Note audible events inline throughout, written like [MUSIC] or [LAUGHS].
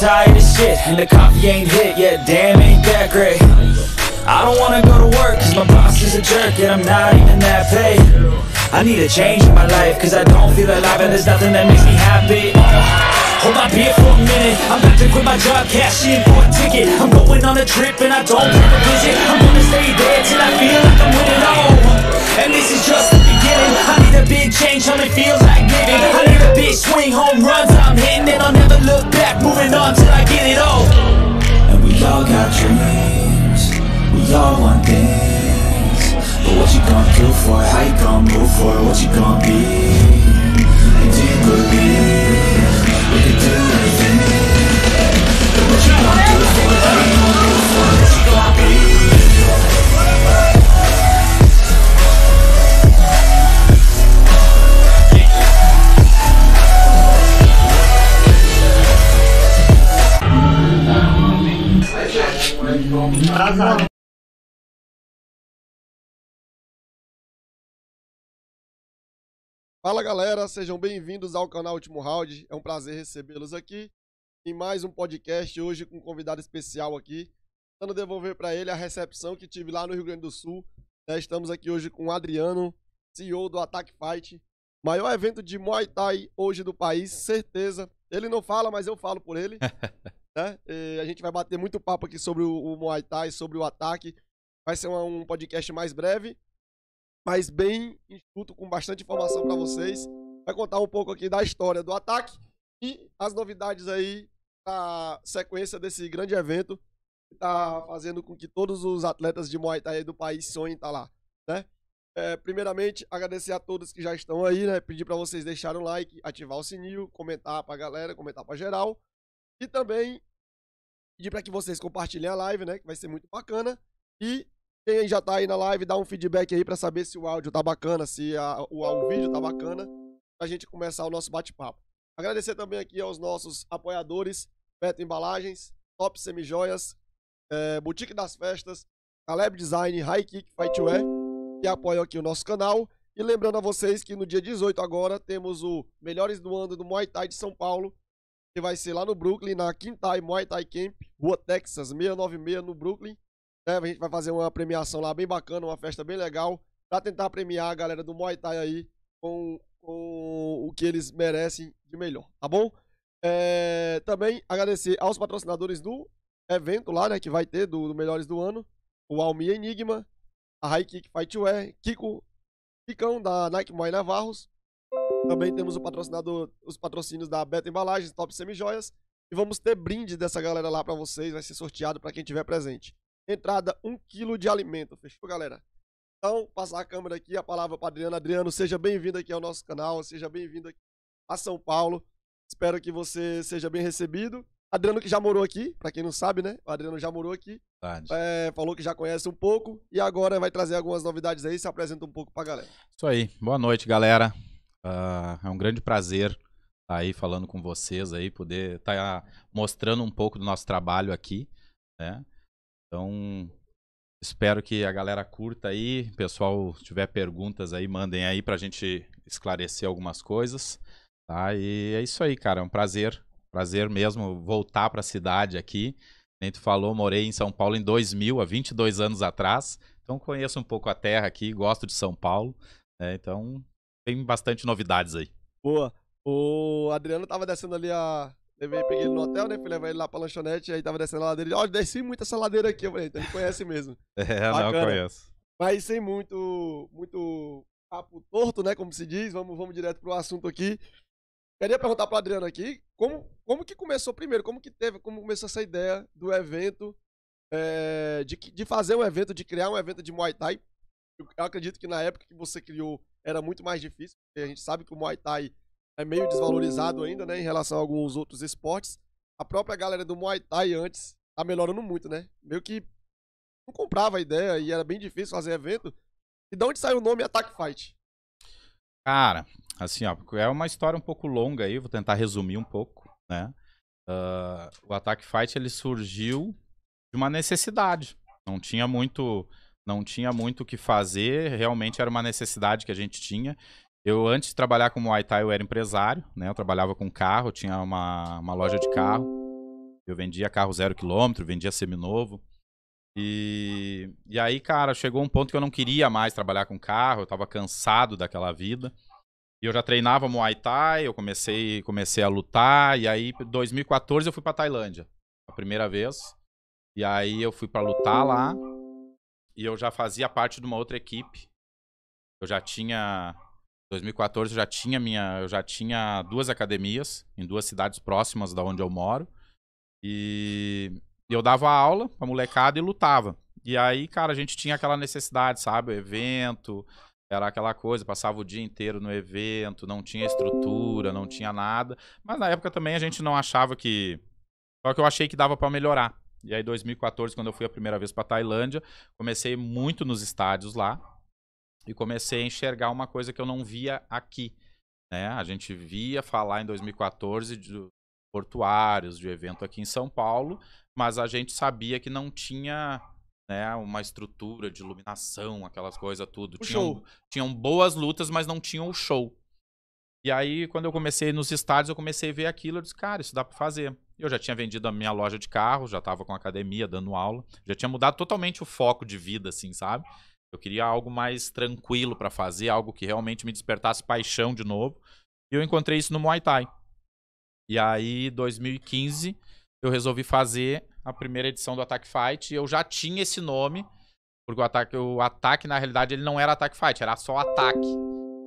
tired as shit And the coffee ain't hit yet, damn ain't that great I don't wanna go to work cause my boss is a jerk And I'm not even that paid I need a change in my life cause I Fala galera, sejam bem-vindos ao canal Último Round. É um prazer recebê-los aqui em mais um podcast hoje com um convidado especial aqui, tentando devolver para ele a recepção que tive lá no Rio Grande do Sul. É, estamos aqui hoje com o Adriano, CEO do Attack Fight, maior evento de Muay Thai hoje do país, certeza. Ele não fala, mas eu falo por ele. [LAUGHS] né? a gente vai bater muito papo aqui sobre o, o Muay Thai, sobre o ataque. Vai ser um podcast mais breve mas bem enxuto, com bastante informação para vocês. Vai contar um pouco aqui da história do ataque e as novidades aí da sequência desse grande evento que está fazendo com que todos os atletas de Muay Thai do país sonhem estar tá lá, né? É, primeiramente, agradecer a todos que já estão aí, né? Pedir para vocês deixarem o like, ativar o sininho, comentar para a galera, comentar para geral. E também pedir para que vocês compartilhem a live, né? Que vai ser muito bacana. E quem já tá aí na live, dá um feedback aí para saber se o áudio tá bacana, se a, o, o vídeo tá bacana, pra gente começar o nosso bate-papo. Agradecer também aqui aos nossos apoiadores, Beto Embalagens, Top Semijoias, é, Boutique das Festas, Caleb Design, High Kick Fightwear, que apoiam aqui o nosso canal. E lembrando a vocês que no dia 18 agora temos o Melhores do Ano do Muay Thai de São Paulo, que vai ser lá no Brooklyn, na Quintai Muay Thai Camp, Rua Texas, 696 no Brooklyn. Né? A gente vai fazer uma premiação lá bem bacana, uma festa bem legal, pra tentar premiar a galera do Muay Thai aí com, com o que eles merecem de melhor, tá bom? É, também agradecer aos patrocinadores do evento lá, né, que vai ter, do, do Melhores do Ano, o Almi Enigma, a High Kick Fightwear, Kiko, Kikão da Nike Muay Navarros, também temos o patrocinador, os patrocínios da Beta Embalagens, Top Semi Joias, e vamos ter brinde dessa galera lá para vocês, vai ser sorteado para quem tiver presente. Entrada, um quilo de alimento. Fechou, galera? Então, passar a câmera aqui, a palavra para Adriano. Adriano, seja bem-vindo aqui ao nosso canal, seja bem-vindo aqui a São Paulo. Espero que você seja bem recebido. Adriano que já morou aqui, para quem não sabe, né? O Adriano já morou aqui. É, falou que já conhece um pouco e agora vai trazer algumas novidades aí, se apresenta um pouco para galera. Isso aí. Boa noite, galera. Uh, é um grande prazer estar tá aí falando com vocês aí, poder estar tá mostrando um pouco do nosso trabalho aqui, né? Então, espero que a galera curta aí. Pessoal, se tiver perguntas aí, mandem aí pra gente esclarecer algumas coisas. Tá? E é isso aí, cara. É um prazer. Prazer mesmo voltar pra cidade aqui. Nem tu falou, morei em São Paulo em 2000, há 22 anos atrás. Então conheço um pouco a terra aqui, gosto de São Paulo. Né? Então tem bastante novidades aí. Boa. O Adriano tava descendo ali a, Levei, peguei ele no hotel, né? Fui levar ele lá pra lanchonete, aí tava descendo a ladeira. Ó, oh, desci muito essa ladeira aqui, eu falei, então ele conhece mesmo. [LAUGHS] É, Bacana. não, conheço. Mas sem muito, muito papo torto, né? Como se diz, vamos, vamos direto pro assunto aqui. Queria perguntar pro Adriano aqui, como, como que começou primeiro? Como que teve, como começou essa ideia do evento, é, de, de fazer um evento, de criar um evento de Muay Thai? Eu acredito que na época que você criou era muito mais difícil, porque a gente sabe que o Muay Thai é meio desvalorizado ainda, né, em relação a alguns outros esportes. A própria galera do Muay Thai antes tá melhorando muito, né? Meio que não comprava a ideia e era bem difícil fazer evento. E de onde saiu o nome Attack Fight? Cara, assim, ó, é uma história um pouco longa aí, vou tentar resumir um pouco, né? Uh, o Attack Fight ele surgiu de uma necessidade. Não tinha muito, não tinha muito o que fazer, realmente era uma necessidade que a gente tinha eu, antes de trabalhar com Muay Thai, eu era empresário, né? Eu trabalhava com carro, tinha uma, uma loja de carro. Eu vendia carro zero quilômetro, vendia seminovo. E, e aí, cara, chegou um ponto que eu não queria mais trabalhar com carro, eu tava cansado daquela vida. E eu já treinava Muay Thai, eu comecei, comecei a lutar. E aí, em 2014, eu fui pra Tailândia, a primeira vez. E aí, eu fui para lutar lá. E eu já fazia parte de uma outra equipe. Eu já tinha 2014 eu já tinha minha, eu já tinha duas academias em duas cidades próximas da onde eu moro. E eu dava aula pra molecada e lutava. E aí, cara, a gente tinha aquela necessidade, sabe? O evento, era aquela coisa, passava o dia inteiro no evento, não tinha estrutura, não tinha nada. Mas na época também a gente não achava que. Só que eu achei que dava para melhorar. E aí, 2014, quando eu fui a primeira vez para Tailândia, comecei muito nos estádios lá e comecei a enxergar uma coisa que eu não via aqui. Né? A gente via falar em 2014 de portuários, de evento aqui em São Paulo, mas a gente sabia que não tinha né, uma estrutura de iluminação, aquelas coisas tudo. O tinham, show. tinham boas lutas, mas não tinham o show. E aí, quando eu comecei nos estádios, eu comecei a ver aquilo, eu disse, cara, isso dá para fazer. Eu já tinha vendido a minha loja de carro, já estava com academia, dando aula, já tinha mudado totalmente o foco de vida, assim, sabe? Eu queria algo mais tranquilo para fazer, algo que realmente me despertasse paixão de novo. E eu encontrei isso no Muay Thai. E aí, 2015, eu resolvi fazer a primeira edição do Attack Fight. E eu já tinha esse nome, porque o ataque, o ataque na realidade, ele não era Attack Fight, era só Ataque.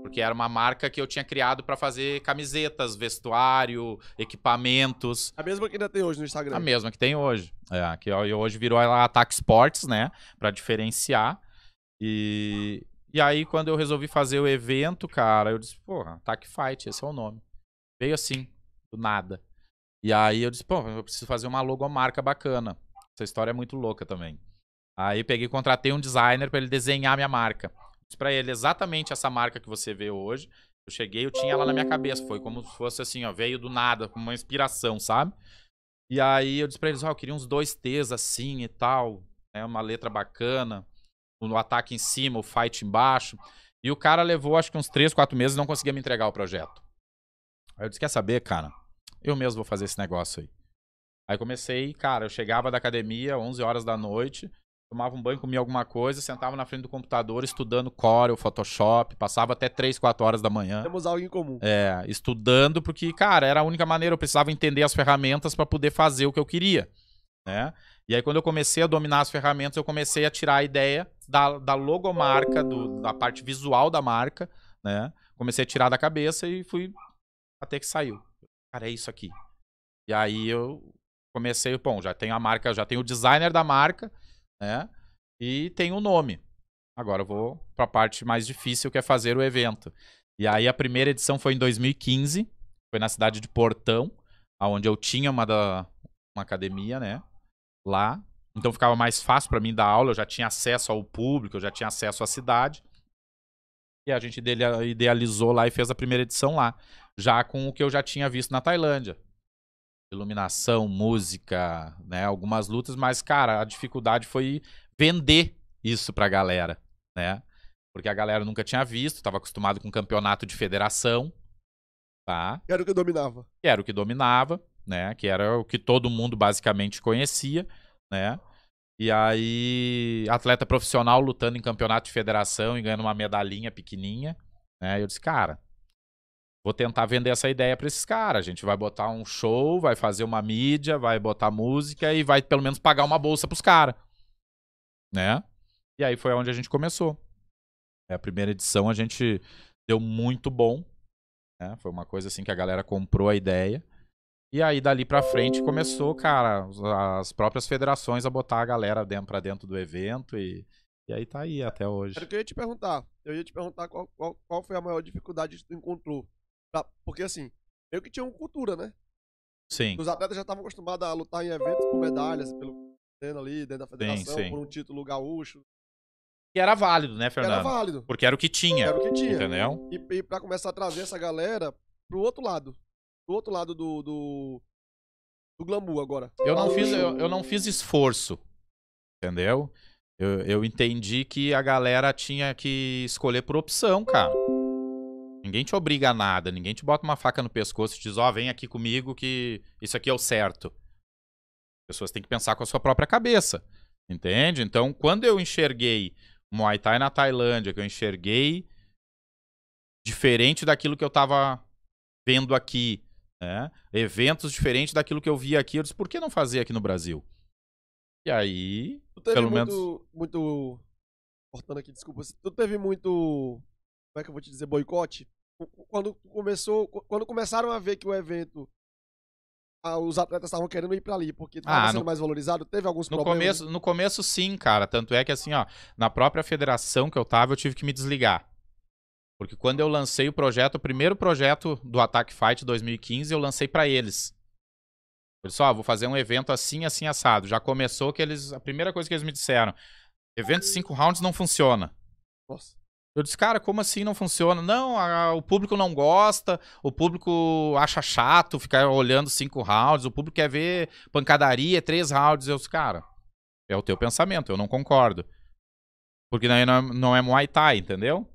Porque era uma marca que eu tinha criado para fazer camisetas, vestuário, equipamentos. A mesma que ainda tem hoje no Instagram. A mesma que tem hoje. É, que hoje virou ela Attack Sports, né? Pra diferenciar. E, e aí, quando eu resolvi fazer o evento, cara, eu disse, porra, Attack Fight, esse é o nome. Veio assim, do nada. E aí eu disse, pô, eu preciso fazer uma logomarca bacana. Essa história é muito louca também. Aí peguei contratei um designer para ele desenhar minha marca. Disse pra ele exatamente essa marca que você vê hoje. Eu cheguei, eu tinha ela na minha cabeça. Foi como se fosse assim, ó, veio do nada, com uma inspiração, sabe? E aí eu disse pra eles, ó, oh, eu queria uns dois T's assim e tal. Né, uma letra bacana no ataque em cima, o fight embaixo. E o cara levou acho que uns 3, 4 meses e não conseguia me entregar o projeto. Aí eu disse, quer saber, cara? Eu mesmo vou fazer esse negócio aí. Aí comecei, cara, eu chegava da academia 11 horas da noite, tomava um banho, comia alguma coisa, sentava na frente do computador estudando Corel, Photoshop, passava até 3, 4 horas da manhã. Temos algo em comum. É, estudando porque, cara, era a única maneira, eu precisava entender as ferramentas para poder fazer o que eu queria, né? E aí, quando eu comecei a dominar as ferramentas, eu comecei a tirar a ideia da, da logomarca, do, da parte visual da marca, né? Comecei a tirar da cabeça e fui até que saiu. Cara, é isso aqui. E aí eu comecei, bom, já tenho a marca, já tenho o designer da marca, né? E tenho o nome. Agora eu vou para a parte mais difícil, que é fazer o evento. E aí a primeira edição foi em 2015, foi na cidade de Portão, aonde eu tinha uma da uma academia, né? lá. Então ficava mais fácil para mim dar aula, eu já tinha acesso ao público, eu já tinha acesso à cidade. E a gente idealizou lá e fez a primeira edição lá, já com o que eu já tinha visto na Tailândia. Iluminação, música, né, algumas lutas, mas cara, a dificuldade foi vender isso pra galera, né? Porque a galera nunca tinha visto, estava acostumado com campeonato de federação, tá? Era o que dominava. Era o que dominava né? Que era o que todo mundo basicamente conhecia, né? E aí, atleta profissional lutando em campeonato de federação e ganhando uma medalhinha pequenininha, né? Eu disse, cara, vou tentar vender essa ideia para esses caras. A gente vai botar um show, vai fazer uma mídia, vai botar música e vai pelo menos pagar uma bolsa pros caras, né? E aí foi onde a gente começou. É, a primeira edição a gente deu muito bom, né? Foi uma coisa assim que a galera comprou a ideia. E aí, dali pra frente, começou, cara, as próprias federações a botar a galera dentro, pra dentro do evento e, e aí tá aí até hoje. Era o que eu ia te perguntar. Eu ia te perguntar qual, qual, qual foi a maior dificuldade que tu encontrou. Pra, porque, assim, eu que tinha uma cultura, né? Sim. Os atletas já estavam acostumados a lutar em eventos por medalhas, pelo sendo ali dentro da federação, sim, sim. por um título gaúcho. E era válido, né, Fernando? Era válido. Porque era o que tinha. Era o que tinha. Entendeu? E, e pra começar a trazer essa galera pro outro lado do outro lado do, do, do agora. Eu não, fiz, eu, eu não fiz esforço, entendeu? Eu, eu entendi que a galera tinha que escolher por opção, cara. Ninguém te obriga a nada, ninguém te bota uma faca no pescoço e te diz, ó, oh, vem aqui comigo que isso aqui é o certo. As pessoas têm que pensar com a sua própria cabeça, entende? Então, quando eu enxerguei Muay Thai na Tailândia, que eu enxerguei diferente daquilo que eu tava vendo aqui, né? Eventos diferentes daquilo que eu via aqui. Eu disse, por que não fazer aqui no Brasil? E aí, tu teve pelo muito, menos... Muito... Cortando aqui, desculpa. Assim, tu teve muito... Como é que eu vou te dizer? Boicote? Quando começou... Quando começaram a ver que o evento ah, os atletas estavam querendo ir para ali, porque estava ah, sendo no... mais valorizado, teve alguns no problemas? Começo, no começo, sim, cara. Tanto é que, assim, ó, na própria federação que eu tava, eu tive que me desligar. Porque quando eu lancei o projeto, o primeiro projeto do Attack Fight 2015, eu lancei para eles. Pessoal, ah, vou fazer um evento assim, assim, assado. Já começou que eles. A primeira coisa que eles me disseram: evento 5 rounds não funciona. Nossa. Eu disse, cara, como assim não funciona? Não, a, o público não gosta, o público acha chato ficar olhando cinco rounds, o público quer ver pancadaria, três rounds. Eu disse, cara, é o teu pensamento, eu não concordo. Porque não é, não é Muay Thai, entendeu?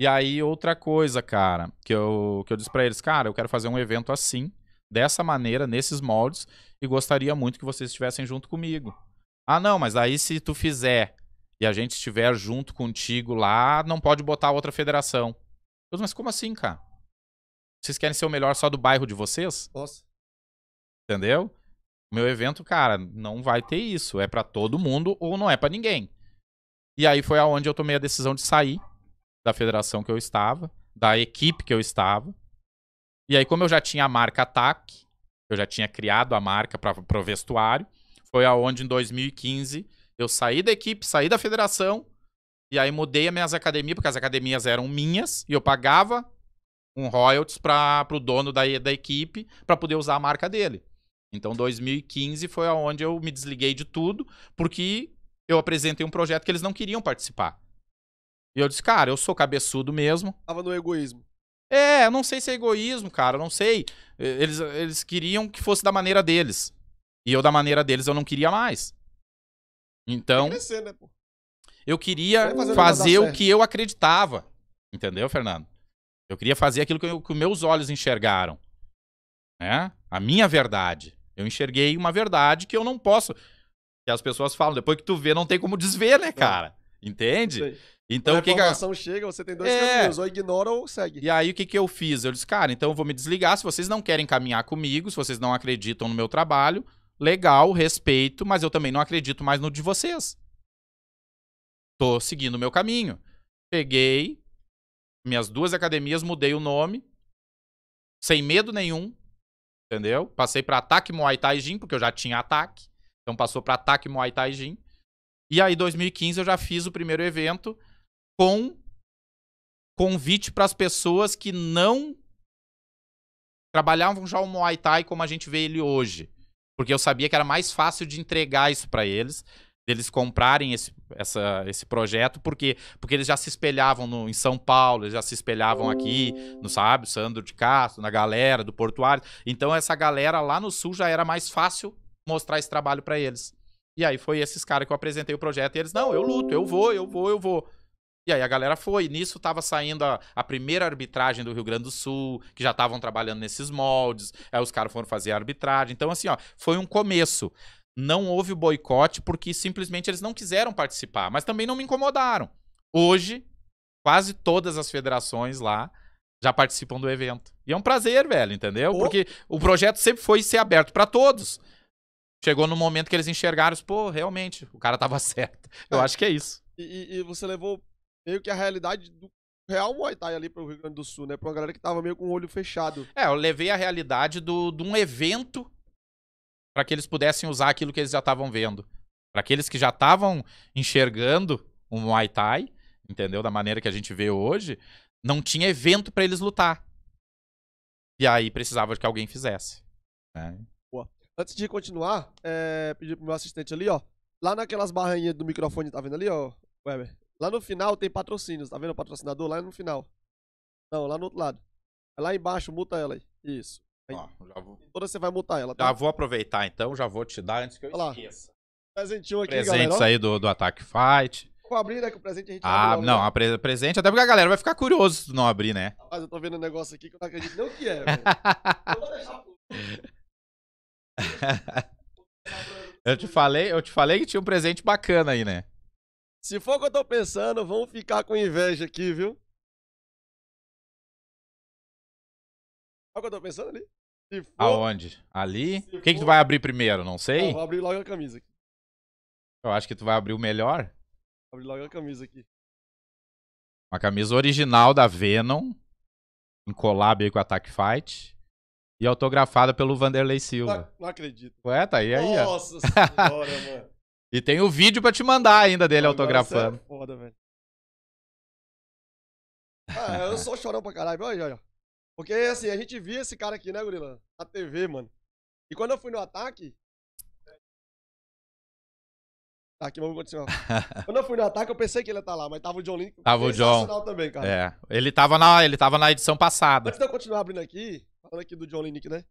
E aí, outra coisa, cara, que eu, que eu disse pra eles, cara, eu quero fazer um evento assim, dessa maneira, nesses moldes, e gostaria muito que vocês estivessem junto comigo. Ah, não, mas aí se tu fizer e a gente estiver junto contigo lá, não pode botar outra federação. Eu, mas como assim, cara? Vocês querem ser o melhor só do bairro de vocês? Posso. Entendeu? Meu evento, cara, não vai ter isso. É para todo mundo ou não é para ninguém. E aí foi aonde eu tomei a decisão de sair da federação que eu estava, da equipe que eu estava. E aí, como eu já tinha a marca Ataque, eu já tinha criado a marca para o vestuário, foi aonde em 2015 eu saí da equipe, saí da federação, e aí mudei as minhas academias, porque as academias eram minhas, e eu pagava um royalties para o dono da, da equipe para poder usar a marca dele. Então, 2015 foi aonde eu me desliguei de tudo, porque eu apresentei um projeto que eles não queriam participar. E eu disse, cara, eu sou cabeçudo mesmo. Tava no egoísmo. É, eu não sei se é egoísmo, cara, eu não sei. Eles, eles queriam que fosse da maneira deles. E eu, da maneira deles, eu não queria mais. Então. Crescer, né, pô? Eu queria fazer, fazer o que eu acreditava. Entendeu, Fernando? Eu queria fazer aquilo que, eu, que meus olhos enxergaram. Né? A minha verdade. Eu enxerguei uma verdade que eu não posso. Que as pessoas falam, depois que tu vê, não tem como desver, né, cara? Entende? Então, a o que informação que... chega, você tem dois é... caminhos, ou ignora ou segue. E aí, o que, que eu fiz? Eu disse, cara, então eu vou me desligar. Se vocês não querem caminhar comigo, se vocês não acreditam no meu trabalho, legal, respeito, mas eu também não acredito mais no de vocês. Tô seguindo o meu caminho. Peguei minhas duas academias, mudei o nome, sem medo nenhum, entendeu? Passei para ataque Muay Thai Gym, porque eu já tinha ataque. Então passou para ataque Muay Thai Gym. E aí, 2015, eu já fiz o primeiro evento com convite para as pessoas que não trabalhavam já o Muay Thai como a gente vê ele hoje. Porque eu sabia que era mais fácil de entregar isso para eles, deles comprarem esse, essa, esse projeto, porque, porque eles já se espelhavam no, em São Paulo, eles já se espelhavam aqui, no, sabe, Sandro de Castro, na galera do Portuário. Então essa galera lá no Sul já era mais fácil mostrar esse trabalho para eles. E aí foi esses caras que eu apresentei o projeto e eles, não, eu luto, eu vou, eu vou, eu vou. E aí a galera foi. Nisso tava saindo a, a primeira arbitragem do Rio Grande do Sul, que já estavam trabalhando nesses moldes. Aí os caras foram fazer a arbitragem. Então, assim, ó, foi um começo. Não houve boicote porque simplesmente eles não quiseram participar, mas também não me incomodaram. Hoje, quase todas as federações lá já participam do evento. E é um prazer, velho, entendeu? Oh. Porque o projeto sempre foi ser aberto para todos. Chegou no momento que eles enxergaram, pô, realmente, o cara tava [LAUGHS] certo. Eu é. acho que é isso. E, e, você levou meio que a realidade do real Muay Thai ali pro Rio Grande do Sul, né? Pra uma galera que tava meio com o olho fechado. É, eu levei a realidade do, de um evento para que eles pudessem usar aquilo que eles já estavam vendo. Para aqueles que já estavam enxergando o Muay Thai, entendeu? Da maneira que a gente vê hoje, não tinha evento para eles lutar. E aí precisava que alguém fizesse. Né? Boa. Antes de continuar, é, pedir pro meu assistente ali, ó. Lá naquelas barrinhas do microfone, tá vendo ali, ó, Weber? Lá no final tem patrocínios, tá vendo o patrocinador? Lá no final. Não, lá no outro lado. É lá embaixo, multa ela aí. Isso. Aí, Ó, já vou... Toda você vai multar ela, tá? Já vou aproveitar então, já vou te dar antes que eu Olha esqueça. Lá. Presentinho aqui, Presentes galera. Presentes aí do, do Attack Fight. Vou abrir, né? Que o presente a gente Ah, abre, não, né? a pre presente, até porque a galera vai ficar curioso se não abrir, né? Mas eu tô vendo um negócio aqui que eu não acredito nem o que é, [LAUGHS] velho. eu vou deixar. eu te falei, eu te falei que tinha um presente bacana aí, né? Se for o que eu tô pensando, vão ficar com inveja aqui, viu? Olha o que eu tô pensando ali. For, Aonde? Ali? O que, que tu vai abrir primeiro? Não sei? Eu vou abrir logo a camisa aqui. Eu acho que tu vai abrir o melhor. Vou abrir logo a camisa aqui. Uma camisa original da Venom. Em collab aí com a Attack Fight. E autografada pelo Vanderlei Silva. Não, não acredito. Ué, tá aí aí. Nossa ó. senhora, mano. E tem o vídeo pra te mandar ainda dele Agora é autografando. É foda, velho. Ah, eu sou chorão pra caralho. Olha, olha. Porque, assim, a gente via esse cara aqui, né, Gorila? Na TV, mano. E quando eu fui no ataque. Tá aqui, vamos continuar. [LAUGHS] quando eu fui no ataque, eu pensei que ele ia estar tá lá, mas tava o John Link. Tava o John. também, cara. É. Ele tava, na, ele tava na edição passada. Antes de eu continuar abrindo aqui, falando aqui do John Link, né?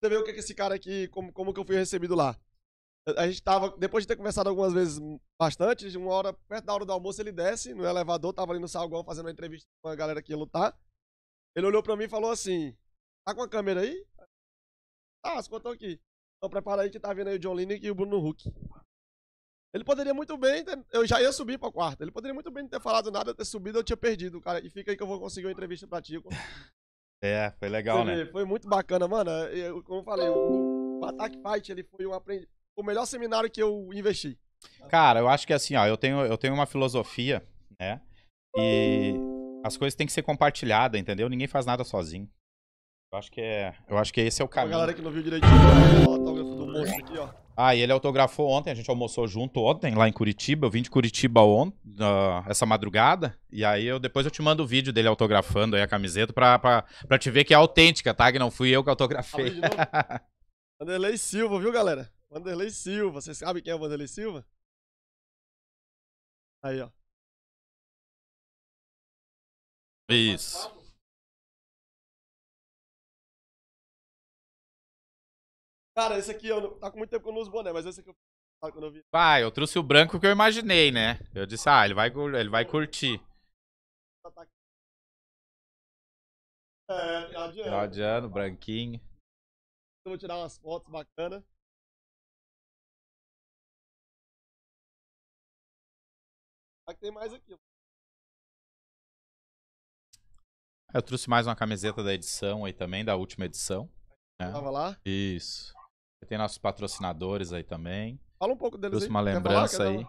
Você vê o que, é que esse cara aqui, como, como que eu fui recebido lá. A gente tava, depois de ter conversado algumas vezes bastante, uma hora, perto da hora do almoço, ele desce no elevador, tava ali no salgão fazendo uma entrevista com a galera que ia lutar. Ele olhou pra mim e falou assim: Tá com a câmera aí? Ah, as contou aqui. Então prepara aí que tá vindo aí o John Lineker e o Bruno Huck. Ele poderia muito bem, ter, eu já ia subir pra quarta. Ele poderia muito bem não ter falado nada, ter subido, eu tinha perdido, cara. E fica aí que eu vou conseguir uma entrevista pra ti. É, foi legal, Você né? Vê, foi muito bacana, mano. Eu, como eu falei, o Attack Fight ele foi um aprendizado o melhor seminário que eu investi? Cara, eu acho que assim, ó, eu tenho, eu tenho uma filosofia, né? E as coisas têm que ser compartilhadas, entendeu? Ninguém faz nada sozinho. Eu acho que é. Eu acho que esse é o caminho. A galera que não viu direitinho, ó, né? autógrafo do moço aqui, ó. Ah, e ele autografou ontem, a gente almoçou junto ontem, lá em Curitiba. Eu vim de Curitiba ontem, uh, ah, essa madrugada. E aí eu depois eu te mando o vídeo dele autografando aí a camiseta pra, pra, pra te ver que é autêntica, tá? Que não fui eu que autografei. [LAUGHS] Anderlei Silva, viu, galera? Vanderlei Silva. Vocês sabem quem é o Vanderlei Silva? Aí, ó. Isso. Cara, esse aqui, eu não... tá com muito tempo que eu não uso boné, mas esse aqui eu quando eu vi. Vai, eu trouxe o branco que eu imaginei, né? Eu disse, ah, ele vai, ele vai curtir. Tá, tá. É, final de ano. Final branquinho. Eu vou tirar umas fotos bacanas. Só que tem mais aqui. Eu trouxe mais uma camiseta da edição aí também, da última edição. Né? Tava lá? Isso. Tem nossos patrocinadores aí também. Fala um pouco deles Trouxe aí. uma lembrança aí.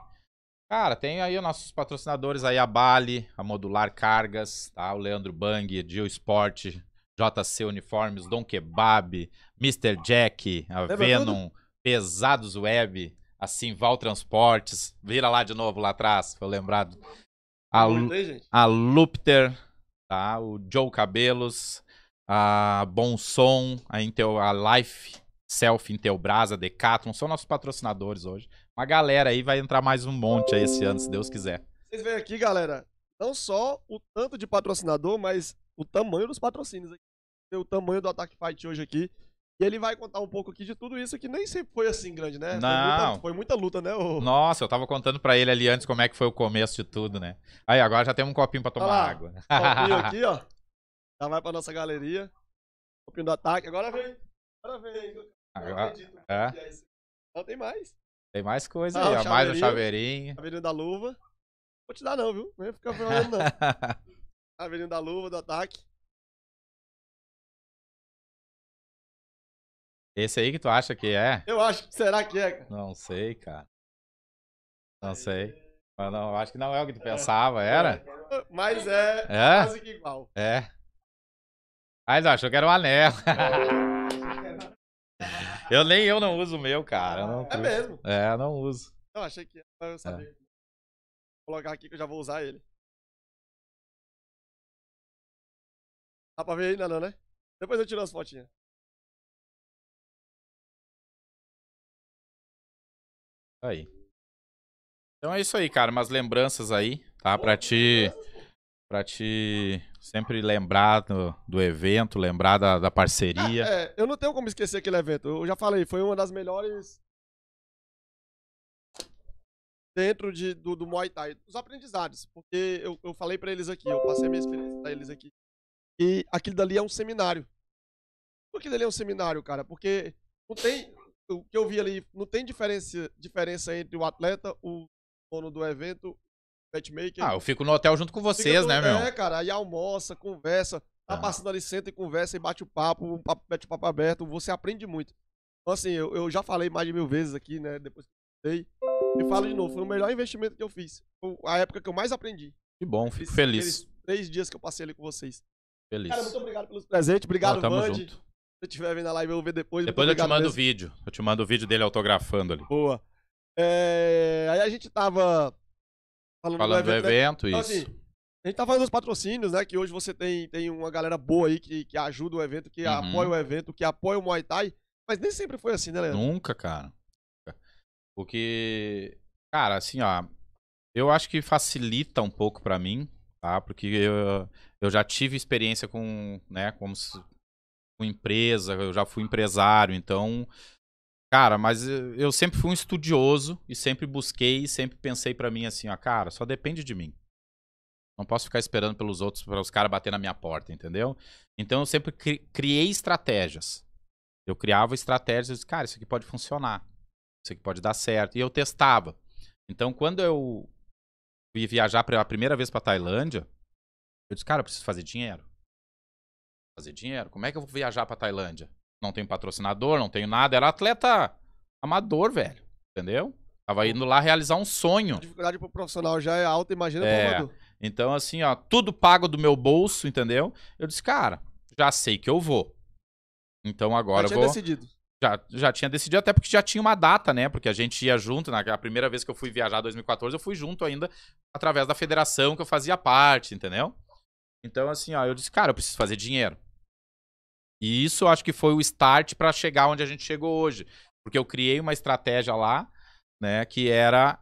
Cara, tem aí os nossos patrocinadores aí, a Bali, a Modular Cargas, tá? O Leandro Bang, Gil Sport, JC Uniformes, Don Kebab, Mr. Jack, a Venom, Pesados Web, assim, Val Transportes, vira lá de novo lá atrás, foi lembrado. A, a Lupter, tá? O Joe Cabelos, a Bom Som, a, Intel, a Life, Self, Intelbras, a Decathlon, são nossos patrocinadores hoje. Uma galera aí vai entrar mais um monte aí esse ano, se Deus quiser. Vocês veem aqui, galera, não só o tanto de patrocinador, mas o tamanho dos patrocínios aqui. O tamanho do Attack Fight hoje aqui. E ele vai contar um pouco aqui de tudo isso, que nem sempre foi assim grande, né? Não. Foi muita, foi muita luta, né? O... Nossa, eu tava contando para ele ali antes como é que foi o começo de tudo, né? Aí, agora já temos um copinho pra tomar Olha água. Copinho [LAUGHS] aqui, ó. Já vai pra nossa galeria. Copinho do ataque. Agora vem. Agora vem. agora, É. é Não tem mais. Tem mais coisa ah, aí, ó. Mais um chaveirinho. Chaveirinho da luva. Vou te dar não, viu? Não ia ficar falando não. [LAUGHS] chaveirinho da luva, do ataque. Esse aí que tu acha que é? Eu acho. que Será que é? Não sei, cara. Não sei. É. Mas não, acho que não é o que tu é. pensava, é. era? Mas é, é? quase que igual. É. Mas achou que era um anel. [LAUGHS] eu nem eu não uso o meu, cara. Não, é mesmo? É, eu não uso. Eu achei que eu sabia. É. Vou colocar aqui que eu já vou usar ele. Dá pra ver ainda não, né? Depois eu tiro as fotinhas. Aí. Então é isso aí, cara. Umas lembranças aí, tá? Pra te. Pra te sempre lembrar do, do evento, lembrar da, da parceria. É, é, eu não tenho como esquecer aquele evento. Eu já falei, foi uma das melhores. Dentro de, do, do Muay Thai, Os aprendizados. Porque eu, eu falei para eles aqui, eu passei minha experiência pra eles aqui. E aquilo dali é um seminário. Por que dali é um seminário, cara? Porque não tem o que eu vi ali, não tem diferença, diferença entre o atleta, o dono do evento, o matchmaker. Ah, eu fico no hotel junto com vocês, né, meu? É, cara, aí almoça, conversa, tá ah. passando ali, senta e conversa e bate o papo, um papo, mete o papo aberto, você aprende muito. Então, assim, eu, eu já falei mais de mil vezes aqui, né, depois que eu E falo de novo, foi o melhor investimento que eu fiz. Foi a época que eu mais aprendi. Que bom, fico feliz. Três dias que eu passei ali com vocês. Feliz. Cara, muito obrigado pelos presentes, obrigado, ah, tamo junto eu estiver vendo a live, eu vou ver depois. Depois eu te mando o vídeo. Eu te mando o vídeo dele autografando ali. Boa. É... Aí a gente tava falando, falando do evento, do né? evento né? isso. Assim, a gente tava tá falando dos patrocínios, né? Que hoje você tem, tem uma galera boa aí que, que ajuda o evento, que uhum. apoia o evento, que apoia o Muay Thai. Mas nem sempre foi assim, né, Leandro? Nunca, cara. Porque, cara, assim, ó. Eu acho que facilita um pouco para mim, tá? Porque eu, eu já tive experiência com, né, como se com empresa, eu já fui empresário, então. Cara, mas eu sempre fui um estudioso e sempre busquei e sempre pensei para mim assim, ó, cara, só depende de mim. Não posso ficar esperando pelos outros para os caras bater na minha porta, entendeu? Então eu sempre criei estratégias. Eu criava estratégias, cara, isso aqui pode funcionar. Isso aqui pode dar certo. E eu testava. Então quando eu fui viajar pela primeira vez para Tailândia, eu disse, cara, eu preciso fazer dinheiro fazer dinheiro. Como é que eu vou viajar pra Tailândia? Não tenho patrocinador, não tenho nada. Era atleta amador, velho. Entendeu? Tava indo lá realizar um sonho. A dificuldade pro profissional já é alta, imagina é. pro amador. Então, assim, ó, tudo pago do meu bolso, entendeu? Eu disse, cara, já sei que eu vou. Então agora já eu vou. Já tinha decidido. Já, já tinha decidido, até porque já tinha uma data, né? Porque a gente ia junto, na primeira vez que eu fui viajar em 2014, eu fui junto ainda através da federação que eu fazia parte, entendeu? Então, assim, ó, eu disse, cara, eu preciso fazer dinheiro. E isso acho que foi o start para chegar onde a gente chegou hoje. Porque eu criei uma estratégia lá, né, que era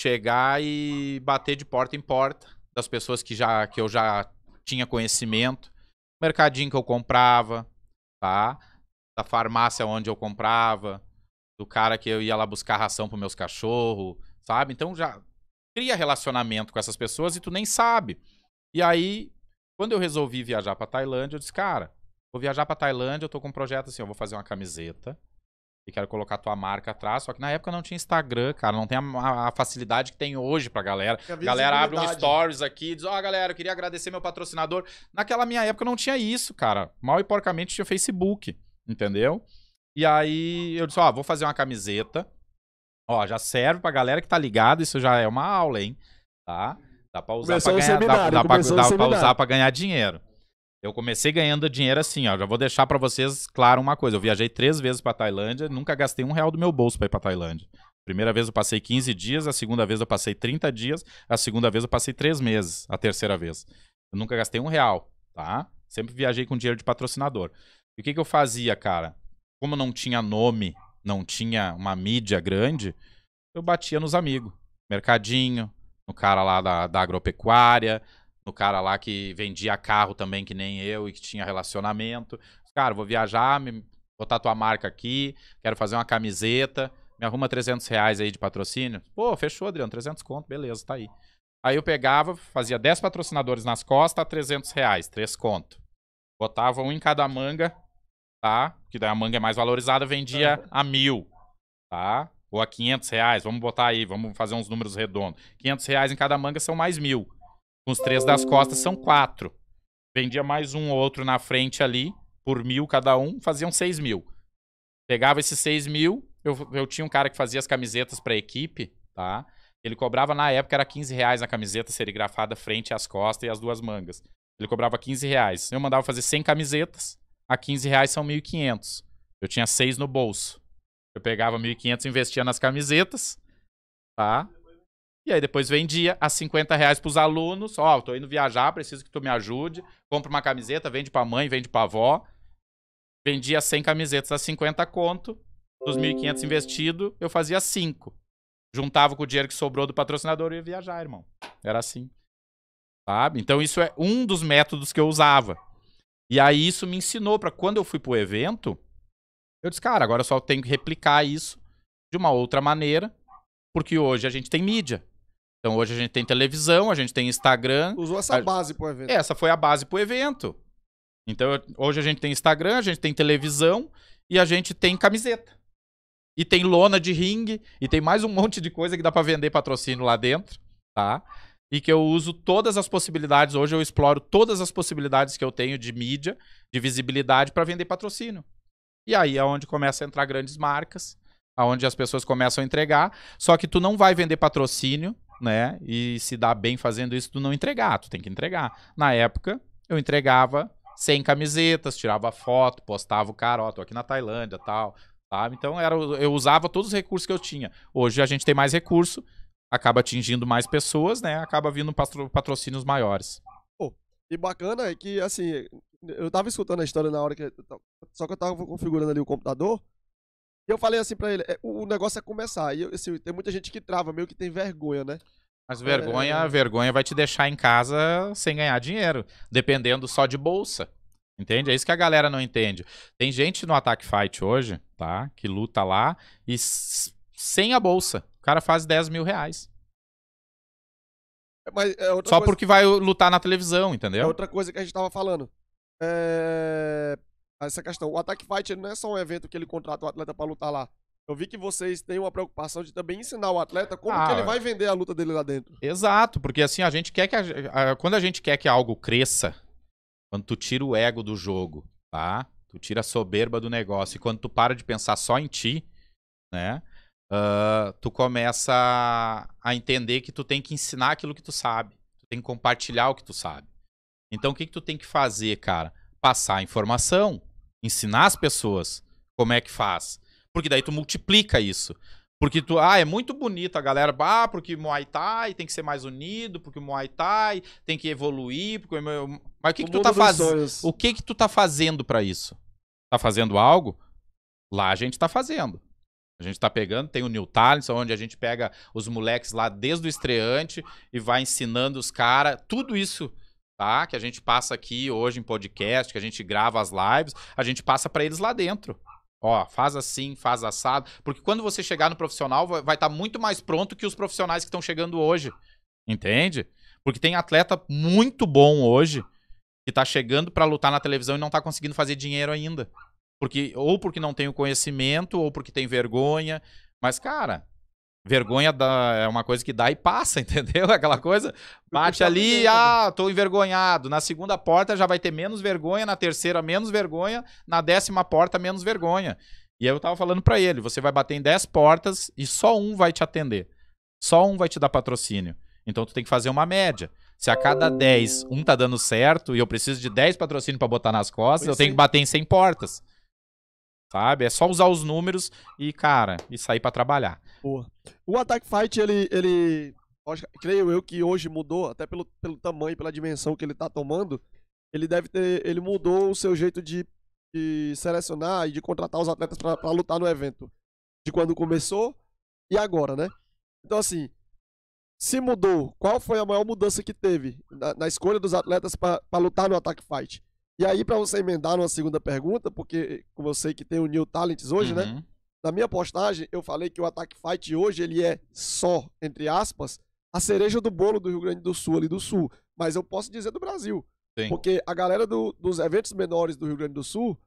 chegar e bater de porta em porta das pessoas que já que eu já tinha conhecimento, mercadinho que eu comprava, tá? Da farmácia onde eu comprava, do cara que eu ia lá buscar ração para meus cachorros, sabe? Então já cria relacionamento com essas pessoas e tu nem sabe. E aí, quando eu resolvi viajar para Tailândia, eu disse, cara, Vou viajar pra Tailândia, eu tô com um projeto assim, eu vou fazer uma camiseta. E quero colocar tua marca atrás. Só que na época não tinha Instagram, cara. Não tem a, a facilidade que tem hoje pra galera. A galera abre um stories aqui e diz: Ó, oh, galera, eu queria agradecer meu patrocinador. Naquela minha época não tinha isso, cara. Mal e porcamente tinha Facebook, entendeu? E aí eu disse: Ó, oh, vou fazer uma camiseta. Ó, já serve pra galera que tá ligada. Isso já é uma aula, hein? Tá? Dá pra usar, pra ganhar, dá, dá pra, dá pra usar pra ganhar dinheiro. Eu comecei ganhando dinheiro assim, ó. Já vou deixar para vocês claro uma coisa. Eu viajei três vezes para Tailândia, nunca gastei um real do meu bolso para ir para Tailândia. Primeira vez eu passei 15 dias, a segunda vez eu passei 30 dias, a segunda vez eu passei três meses, a terceira vez. Eu nunca gastei um real, tá? Sempre viajei com dinheiro de patrocinador. E o que, que eu fazia, cara? Como não tinha nome, não tinha uma mídia grande, eu batia nos amigos. Mercadinho, no cara lá da, da agropecuária, no cara lá que vendia carro também, que nem eu, e que tinha relacionamento. Cara, vou viajar, me, botar tua marca aqui, quero fazer uma camiseta, me arruma 300 reais aí de patrocínio. Pô, fechou, Adriano, 300 conto, beleza, tá aí. Aí eu pegava, fazia 10 patrocinadores nas costas, 300 reais, 3 conto. Botava um em cada manga, tá? Que daí a manga é mais valorizada, vendia a mil, tá? Ou a 500 reais, vamos botar aí, vamos fazer uns números redondos. 500 reais em cada manga são mais mil. Com os três das costas são quatro. Vendia mais um ou outro na frente ali, por mil cada um, faziam seis mil. Pegava esses seis mil, eu, eu tinha um cara que fazia as camisetas pra equipe, tá? Ele cobrava, na época, era 15 reais na camiseta serigrafada, frente às costas e as duas mangas. Ele cobrava 15 reais. Eu mandava fazer 100 camisetas, a 15 reais são 1.500. Eu tinha seis no bolso. Eu pegava 1.500 e investia nas camisetas, tá? E aí depois vendia a 50 reais pros alunos. Ó, oh, tô indo viajar, preciso que tu me ajude. Compra uma camiseta, vende pra mãe, vende pra avó. Vendia 100 camisetas a 50 conto. Dos 1.500 investido, eu fazia 5. Juntava com o dinheiro que sobrou do patrocinador e ia viajar, irmão. Era assim. Sabe? Então isso é um dos métodos que eu usava. E aí isso me ensinou para quando eu fui pro evento, eu disse, cara, agora eu só tenho que replicar isso de uma outra maneira, porque hoje a gente tem mídia. Então hoje a gente tem televisão, a gente tem Instagram. Usou essa a... base pro evento. É, essa foi a base pro evento. Então hoje a gente tem Instagram, a gente tem televisão e a gente tem camiseta. E tem lona de ringue e tem mais um monte de coisa que dá para vender patrocínio lá dentro, tá? E que eu uso todas as possibilidades, hoje eu exploro todas as possibilidades que eu tenho de mídia, de visibilidade para vender patrocínio. E aí é onde começa a entrar grandes marcas, aonde as pessoas começam a entregar, só que tu não vai vender patrocínio né? E se dá bem fazendo isso, tu não entregar, tu tem que entregar. Na época, eu entregava sem camisetas, tirava foto, postava o cara, ó, tô aqui na Tailândia, tal, sabe? Então era, eu usava todos os recursos que eu tinha. Hoje a gente tem mais recurso, acaba atingindo mais pessoas, né? Acaba vindo patro, patrocínios maiores. Oh, e bacana é que, assim, eu tava escutando a história na hora que... Só que eu tava configurando ali o computador, e eu falei assim pra ele, é, o negócio é começar. E eu, assim, tem muita gente que trava, meio que tem vergonha, né? Mas vergonha, é... vergonha vai te deixar em casa sem ganhar dinheiro, dependendo só de bolsa. Entende? É isso que a galera não entende. Tem gente no Attack Fight hoje, tá? Que luta lá e sem a bolsa. O cara faz 10 mil reais. É, é só coisa... porque vai lutar na televisão, entendeu? É outra coisa que a gente tava falando. É essa questão. O Attack Fight não é só um evento que ele contrata o atleta para lutar lá. Eu vi que vocês têm uma preocupação de também ensinar o atleta como ah, que ele vai vender a luta dele lá dentro. Exato, porque assim, a gente quer que. A, a, quando a gente quer que algo cresça, quando tu tira o ego do jogo, tá? Tu tira a soberba do negócio e quando tu para de pensar só em ti, né? Uh, tu começa a, a entender que tu tem que ensinar aquilo que tu sabe. Tu tem que compartilhar o que tu sabe. Então o que, que tu tem que fazer, cara? passar a informação, ensinar as pessoas como é que faz. Porque daí tu multiplica isso. Porque tu, ah, é muito bonito a galera, ah, porque Muay Thai tem que ser mais unido, porque o Muay Thai tem que evoluir, porque mas o que, o que tu tá fazendo? O que que tu tá fazendo para isso? Tá fazendo algo? Lá a gente tá fazendo. A gente tá pegando, tem o New Talents, onde a gente pega os moleques lá desde o estreante e vai ensinando os caras, tudo isso tá? Que a gente passa aqui hoje em podcast, que a gente grava as lives, a gente passa para eles lá dentro. Ó, faz assim, faz assado, porque quando você chegar no profissional vai estar tá muito mais pronto que os profissionais que estão chegando hoje. Entende? Porque tem atleta muito bom hoje que tá chegando para lutar na televisão e não tá conseguindo fazer dinheiro ainda. Porque ou porque não tem o conhecimento, ou porque tem vergonha, mas cara, Vergonha dá, é uma coisa que dá e passa, [LAUGHS] entendeu? Aquela coisa. Bate ali, ah, tô envergonhado. Na segunda porta já vai ter menos vergonha, na terceira menos vergonha, na décima porta menos vergonha. E aí eu tava falando para ele, você vai bater em 10 portas e só um vai te atender. Só um vai te dar patrocínio. Então tu tem que fazer uma média. Se a cada 10 um tá dando certo e eu preciso de 10 patrocínios para botar nas costas, pois eu tenho é. que bater em 100 portas sabe? É só usar os números e, cara, e sair para trabalhar. Boa. O Attack Fight, ele, ele creio eu que hoje mudou, até pelo, pelo tamanho, pela dimensão que ele tá tomando, ele deve ter, ele mudou o seu jeito de, de selecionar e de contratar os atletas para lutar no evento. De quando começou e agora, né? Então, assim, se mudou, qual foi a maior mudança que teve na, na escolha dos atletas para lutar no Attack Fight? E aí, para você emendar numa segunda pergunta, porque como eu sei que tem o New Talents hoje, né? uhum. né? Na minha postagem, eu falei que o Attack Fight hoje ele é só, entre aspas, a cereja do bolo do Rio Grande do Sul, ali do Sul. Mas eu posso dizer do Brasil. Sim. Porque a galera do, dos eventos menores do Rio Grande do Sul,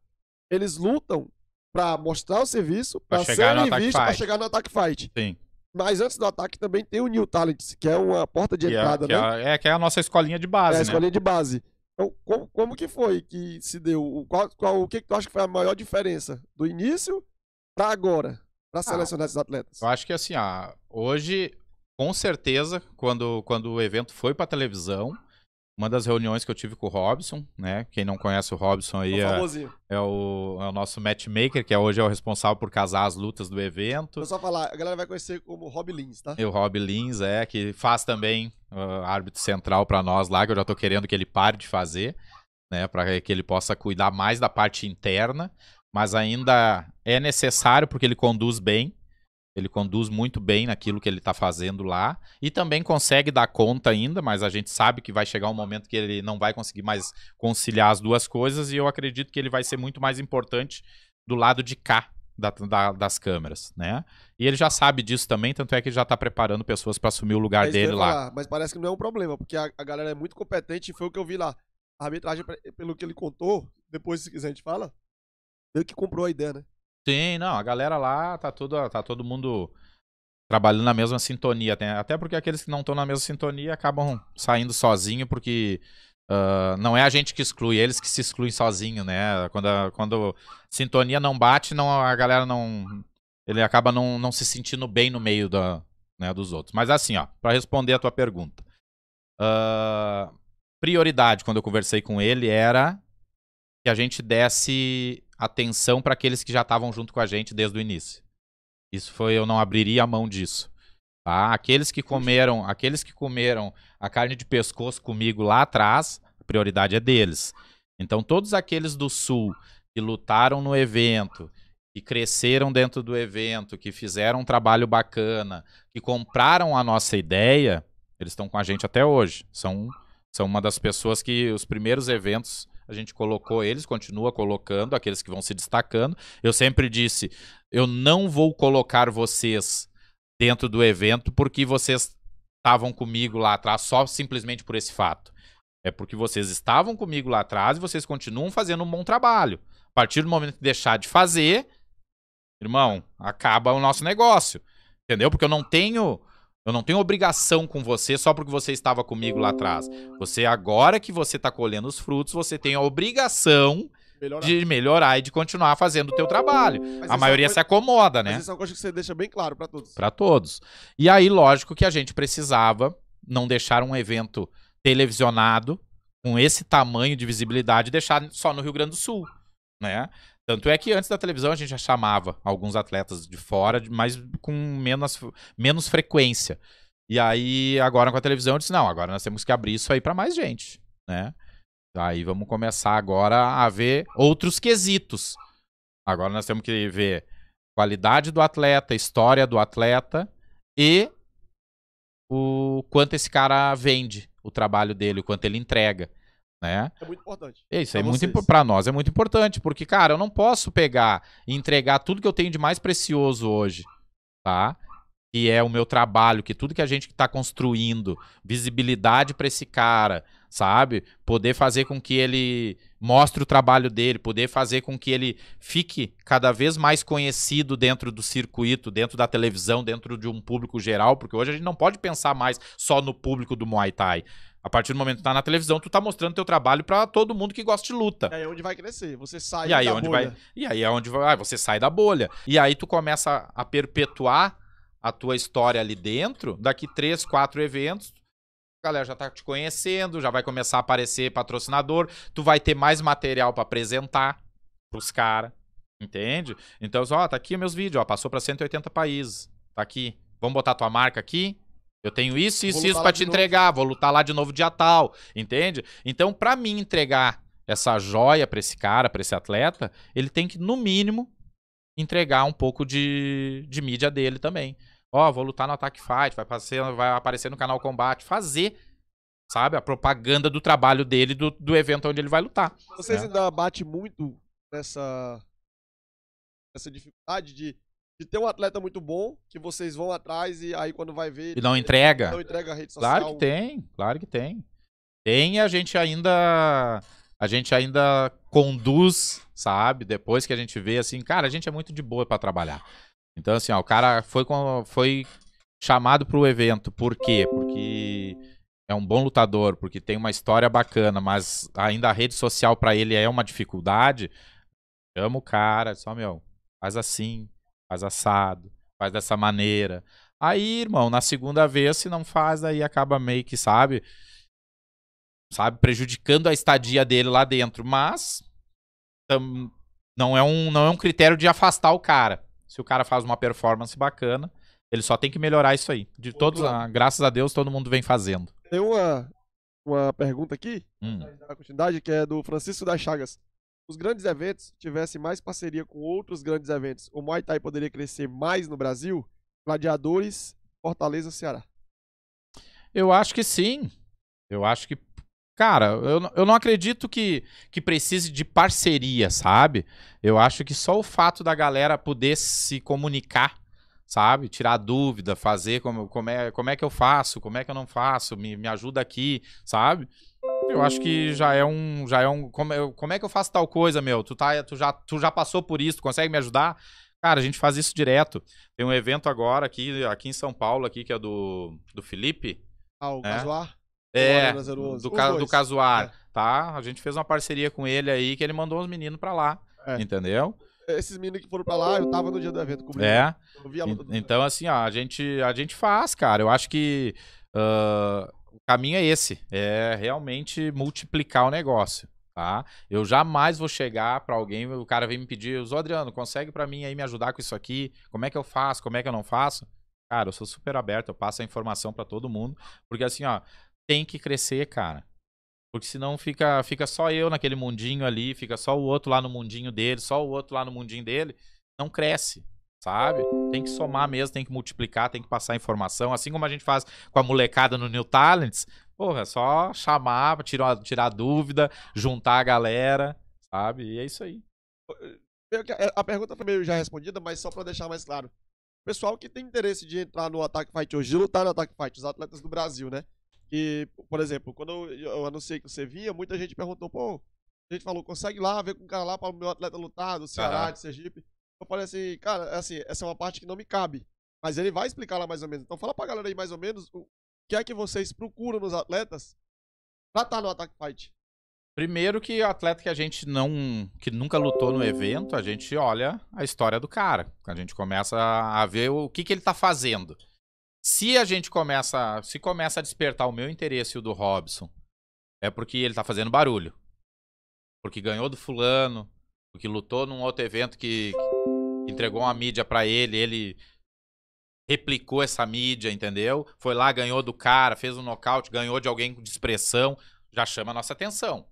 eles lutam para mostrar o serviço, para ser visto, para chegar no Attack Fight. Sim. Mas antes do ataque também tem o New Talents, que é uma porta de que é entrada, é, que né? É, é, que é a nossa escolinha de base, É a né? escolinha de base. Então, como, como que foi que se deu? Qual, qual, o que, que tu acha que foi a maior diferença do início para agora, para ah, selecionar ah, esses atletas? Eu acho que assim, ah, hoje, com certeza, quando, quando o evento foi para televisão, uma das reuniões que eu tive com o Robson, né? Quem não conhece o Robson aí é, é, é, o, é o nosso matchmaker, que é hoje é o responsável por casar as lutas do evento. Vou só falar, a galera vai conhecer como Rob Lins, tá? E o Rob Lins, é, que faz também uh, árbitro central para nós lá, que eu já tô querendo que ele pare de fazer, né? Para que ele possa cuidar mais da parte interna, mas ainda é necessário porque ele conduz bem, ele conduz muito bem naquilo que ele está fazendo lá e também consegue dar conta ainda, mas a gente sabe que vai chegar um momento que ele não vai conseguir mais conciliar as duas coisas e eu acredito que ele vai ser muito mais importante do lado de cá da, da, das câmeras, né? E ele já sabe disso também, tanto é que já está preparando pessoas para assumir o lugar é dele lá. Mas parece que não é um problema, porque a, a galera é muito competente e foi o que eu vi lá. A arbitragem, pelo que ele contou, depois se quiser a gente fala, meio que comprou a ideia, né? sim não, a galera lá tá, tudo, tá todo mundo trabalhando na mesma sintonia. Até porque aqueles que não estão na mesma sintonia acabam saindo sozinho, porque uh, não é a gente que exclui, é eles que se excluem sozinho, né? Quando a, quando a sintonia não bate, não, a galera não. Ele acaba não, não se sentindo bem no meio da, né, dos outros. Mas assim, ó, para responder a tua pergunta. Uh, prioridade, quando eu conversei com ele, era que a gente desse atenção para aqueles que já estavam junto com a gente desde o início. Isso foi eu não abriria a mão disso. Tá? Aqueles que comeram, aqueles que comeram a carne de pescoço comigo lá atrás, a prioridade é deles. Então todos aqueles do sul que lutaram no evento, que cresceram dentro do evento, que fizeram um trabalho bacana, que compraram a nossa ideia, eles estão com a gente até hoje. São são uma das pessoas que os primeiros eventos a gente colocou eles, continua colocando, aqueles que vão se destacando. Eu sempre disse: eu não vou colocar vocês dentro do evento porque vocês estavam comigo lá atrás só simplesmente por esse fato. É porque vocês estavam comigo lá atrás e vocês continuam fazendo um bom trabalho. A partir do momento que deixar de fazer, irmão, acaba o nosso negócio. Entendeu? Porque eu não tenho eu não tenho obrigação com você só porque você estava comigo lá atrás. Você, agora que você está colhendo os frutos, você tem a obrigação melhorar. de melhorar e de continuar fazendo o teu trabalho. Mas a é maioria coisa, se acomoda, né? Mas isso é uma coisa que você deixa bem claro para todos. Para todos. E aí, lógico que a gente precisava não deixar um evento televisionado com esse tamanho de visibilidade deixar só no Rio Grande do Sul, né? Tanto é que antes da televisão a gente já chamava alguns atletas de fora, mas com menos, menos frequência. E aí, agora com a televisão, eu disse: não, agora nós temos que abrir isso aí para mais gente, né? Aí vamos começar agora a ver outros quesitos. Agora nós temos que ver qualidade do atleta, história do atleta e o quanto esse cara vende o trabalho dele, o quanto ele entrega né? É muito importante. É isso, pra é vocês. muito para nós é muito importante, porque cara, eu não posso pegar e entregar tudo que eu tenho de mais precioso hoje, tá? Que é o meu trabalho, que tudo que a gente está construindo, visibilidade para esse cara, sabe? Poder fazer com que ele mostre o trabalho dele, poder fazer com que ele fique cada vez mais conhecido dentro do circuito, dentro da televisão, dentro de um público geral, porque hoje a gente não pode pensar mais só no público do Muay Thai. A partir do momento que tá na televisão, tu tá mostrando teu trabalho para todo mundo que gosta de luta. E aí é onde vai crescer, você sai e aí da é onde bolha. Vai, e aí é onde vai, ah, você sai da bolha. E aí tu começa a perpetuar a tua história ali dentro, daqui três, quatro eventos, a galera já tá te conhecendo, já vai começar a aparecer patrocinador, tu vai ter mais material para apresentar pros caras, entende? Então, ó, tá aqui meus vídeos, ó, passou para 180 países, tá aqui. Vamos botar tua marca aqui, eu tenho isso, isso, isso para te entregar, novo. vou lutar lá de novo dia tal, entende? Então, para mim entregar essa joia para esse cara, para esse atleta, ele tem que, no mínimo, entregar um pouco de, de mídia dele também. Ó, oh, vou lutar no Attack Fight, vai, aparecer, vai aparecer no canal Combate. Fazer, sabe, a propaganda do trabalho dele, do, do evento onde ele vai lutar. Vocês né? ainda bate muito nessa, nessa dificuldade de de ter um atleta muito bom, que vocês vão atrás e aí quando vai ver. E não entrega. Não entrega a rede social. Claro que tem, claro que tem. Tem a gente ainda. A gente ainda conduz, sabe? Depois que a gente vê assim, cara, a gente é muito de boa para trabalhar. Então, assim, ó, o cara foi, com, foi chamado pro evento. Por quê? Porque é um bom lutador, porque tem uma história bacana, mas ainda a rede social para ele é uma dificuldade. Chama o cara, só, meu, faz assim, faz assado, faz dessa maneira. Aí, irmão, na segunda vez, se não faz, aí acaba meio que, sabe? Sabe, prejudicando a estadia dele lá dentro. Mas tam, não, é um, não é um critério de afastar o cara. Se o cara faz uma performance bacana, ele só tem que melhorar isso aí. De todos, ah, graças a Deus, todo mundo vem fazendo. Tem uma, uma pergunta aqui, hum. na continuidade, que é do Francisco das Chagas os grandes eventos tivessem mais parceria com outros grandes eventos, o Muay Thai poderia crescer mais no Brasil? Gladiadores, Fortaleza, Ceará. Eu acho que sim. Eu acho que. Cara, eu, eu não acredito que, que precise de parceria, sabe? Eu acho que só o fato da galera poder se comunicar sabe? Tirar dúvida, fazer como, como, é, como é que eu faço, como é que eu não faço, me, me ajuda aqui, sabe? Eu acho que já é um. Já é um como, como é que eu faço tal coisa, meu? Tu, tá, tu, já, tu já passou por isso, tu consegue me ajudar? Cara, a gente faz isso direto. Tem um evento agora aqui, aqui em São Paulo, aqui, que é do, do Felipe. Ah, o né? Casuar? É, do, do, do Casuar, é. tá? A gente fez uma parceria com ele aí, que ele mandou os meninos pra lá, é. entendeu? Esses meninos que foram pra lá, eu tava no dia do evento comigo. É, então assim, ó, a gente, a gente faz, cara. Eu acho que... Uh, o caminho é esse, é realmente multiplicar o negócio. Tá? Eu jamais vou chegar para alguém, o cara vem me pedir, o Adriano, consegue para mim aí me ajudar com isso aqui? Como é que eu faço? Como é que eu não faço? Cara, eu sou super aberto, eu passo a informação para todo mundo, porque assim, ó, tem que crescer, cara. Porque senão fica, fica só eu naquele mundinho ali, fica só o outro lá no mundinho dele, só o outro lá no mundinho dele, não cresce sabe? Tem que somar mesmo, tem que multiplicar, tem que passar informação, assim como a gente faz com a molecada no New Talents. Porra, é só chamar, tirar, tirar dúvida, juntar a galera, sabe? E é isso aí. Eh, a pergunta foi meio já respondida, mas só para deixar mais claro. Pessoal que tem interesse de entrar no Attack Fight hoje, de lutar no Attack Fight, os atletas do Brasil, né? Que, por exemplo, quando eu anunciei que você vinha, muita gente perguntou, pô, a gente falou, consegue lá ver com o cara lá para o meu atleta lutar do Ceará, uhum. de Sergipe. Eu falei assim, cara, é assim, essa é uma parte que não me cabe. Mas ele vai explicar lá mais ou menos. Então fala pra galera aí mais ou menos o que é que vocês procuram nos atletas pra estar tá no Attack Fight. Primeiro que o atleta que a gente não. que nunca lutou no evento, a gente olha a história do cara. A gente começa a ver o que, que ele tá fazendo. Se a gente começa. Se começa a despertar o meu interesse e o do Robson, é porque ele tá fazendo barulho. Porque ganhou do fulano, porque lutou num outro evento que, entregou uma mídia para ele, ele replicou essa mídia, entendeu? Foi lá, ganhou do cara, fez um nocaute, ganhou de alguém de expressão, já chama a nossa atenção.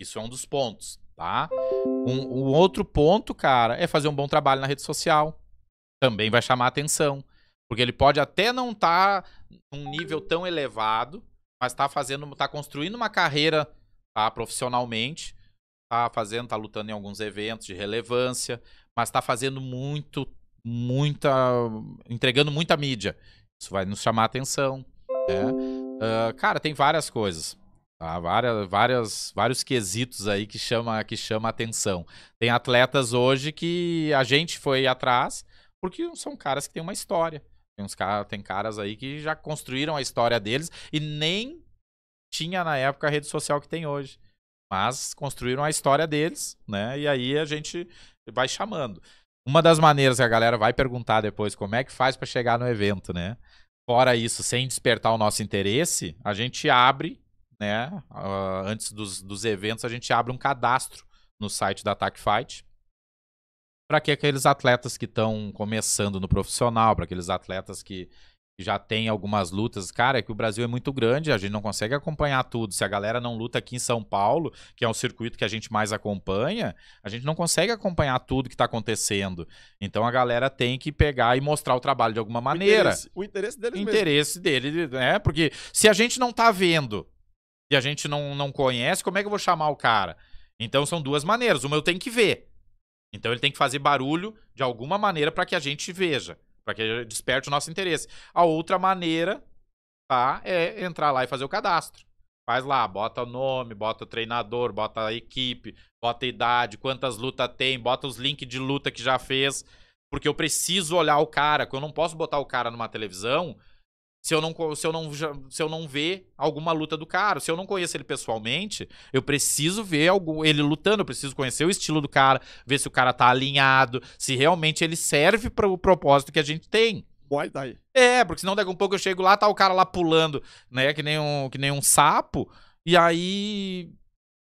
Isso é um dos pontos, tá? Um, um outro ponto, cara, é fazer um bom trabalho na rede social. Também vai chamar a atenção. Porque ele pode até não estar tá num nível tão elevado, mas está fazendo, tá construindo uma carreira tá, profissionalmente tá fazendo, tá lutando em alguns eventos de relevância, mas tá fazendo muito, muita. entregando muita mídia. Isso vai nos chamar a atenção. Né? Uh, cara, tem várias coisas. Tá? Várias, várias, vários quesitos aí que chama, que chama atenção. Tem atletas hoje que a gente foi atrás, porque são caras que têm uma história. Tem, uns car tem caras aí que já construíram a história deles e nem tinha na época a rede social que tem hoje. Mas construíram a história deles, né? E aí a gente vai chamando. Uma das maneiras que a galera vai perguntar depois como é que faz para chegar no evento, né? Fora isso, sem despertar o nosso interesse, a gente abre, né? Uh, antes dos, dos eventos, a gente abre um cadastro no site da Attack Fight para que aqueles atletas que estão começando no profissional, para aqueles atletas que já tem algumas lutas. Cara, é que o Brasil é muito grande, a gente não consegue acompanhar tudo. Se a galera não luta aqui em São Paulo, que é um circuito que a gente mais acompanha, a gente não consegue acompanhar tudo que está acontecendo. Então a galera tem que pegar e mostrar o trabalho de alguma maneira. O interesse, o interesse deles o interesse mesmo. dele, né? Porque se a gente não está vendo e a gente não, não conhece, como é que eu vou chamar o cara? Então são duas maneiras. Uma eu tenho que ver. Então ele tem que fazer barulho de alguma maneira para que a gente veja para que desperte o nosso interesse. A outra maneira, tá, é entrar lá e fazer o cadastro. Faz lá, bota o nome, bota o treinador, bota a equipe, bota a idade, quantas lutas tem, bota os links de luta que já fez, porque eu preciso olhar o cara, que eu não posso botar o cara numa televisão se eu, não, se, eu não, se eu não ver alguma luta do cara, se eu não conheço ele pessoalmente, eu preciso ver algum, ele lutando, eu preciso conhecer o estilo do cara, ver se o cara tá alinhado, se realmente ele serve para o propósito que a gente tem. Boy, daí. Tá é, porque senão daqui a um pouco eu chego lá, tá o cara lá pulando, né, que nem um, que nem um sapo, e aí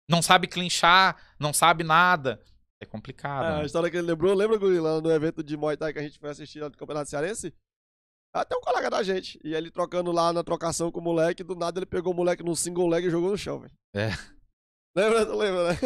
não sabe clinchar, não sabe nada. É complicado. É, né? A história que ele lembrou, lembra, do evento de Muay Thai que a gente foi assistir lá no Campeonato Cearense? Até um colega da gente. E ele trocando lá na trocação com o moleque, do nada ele pegou o moleque no single leg e jogou no chão, velho. É. Lembra? Tu lembra, né?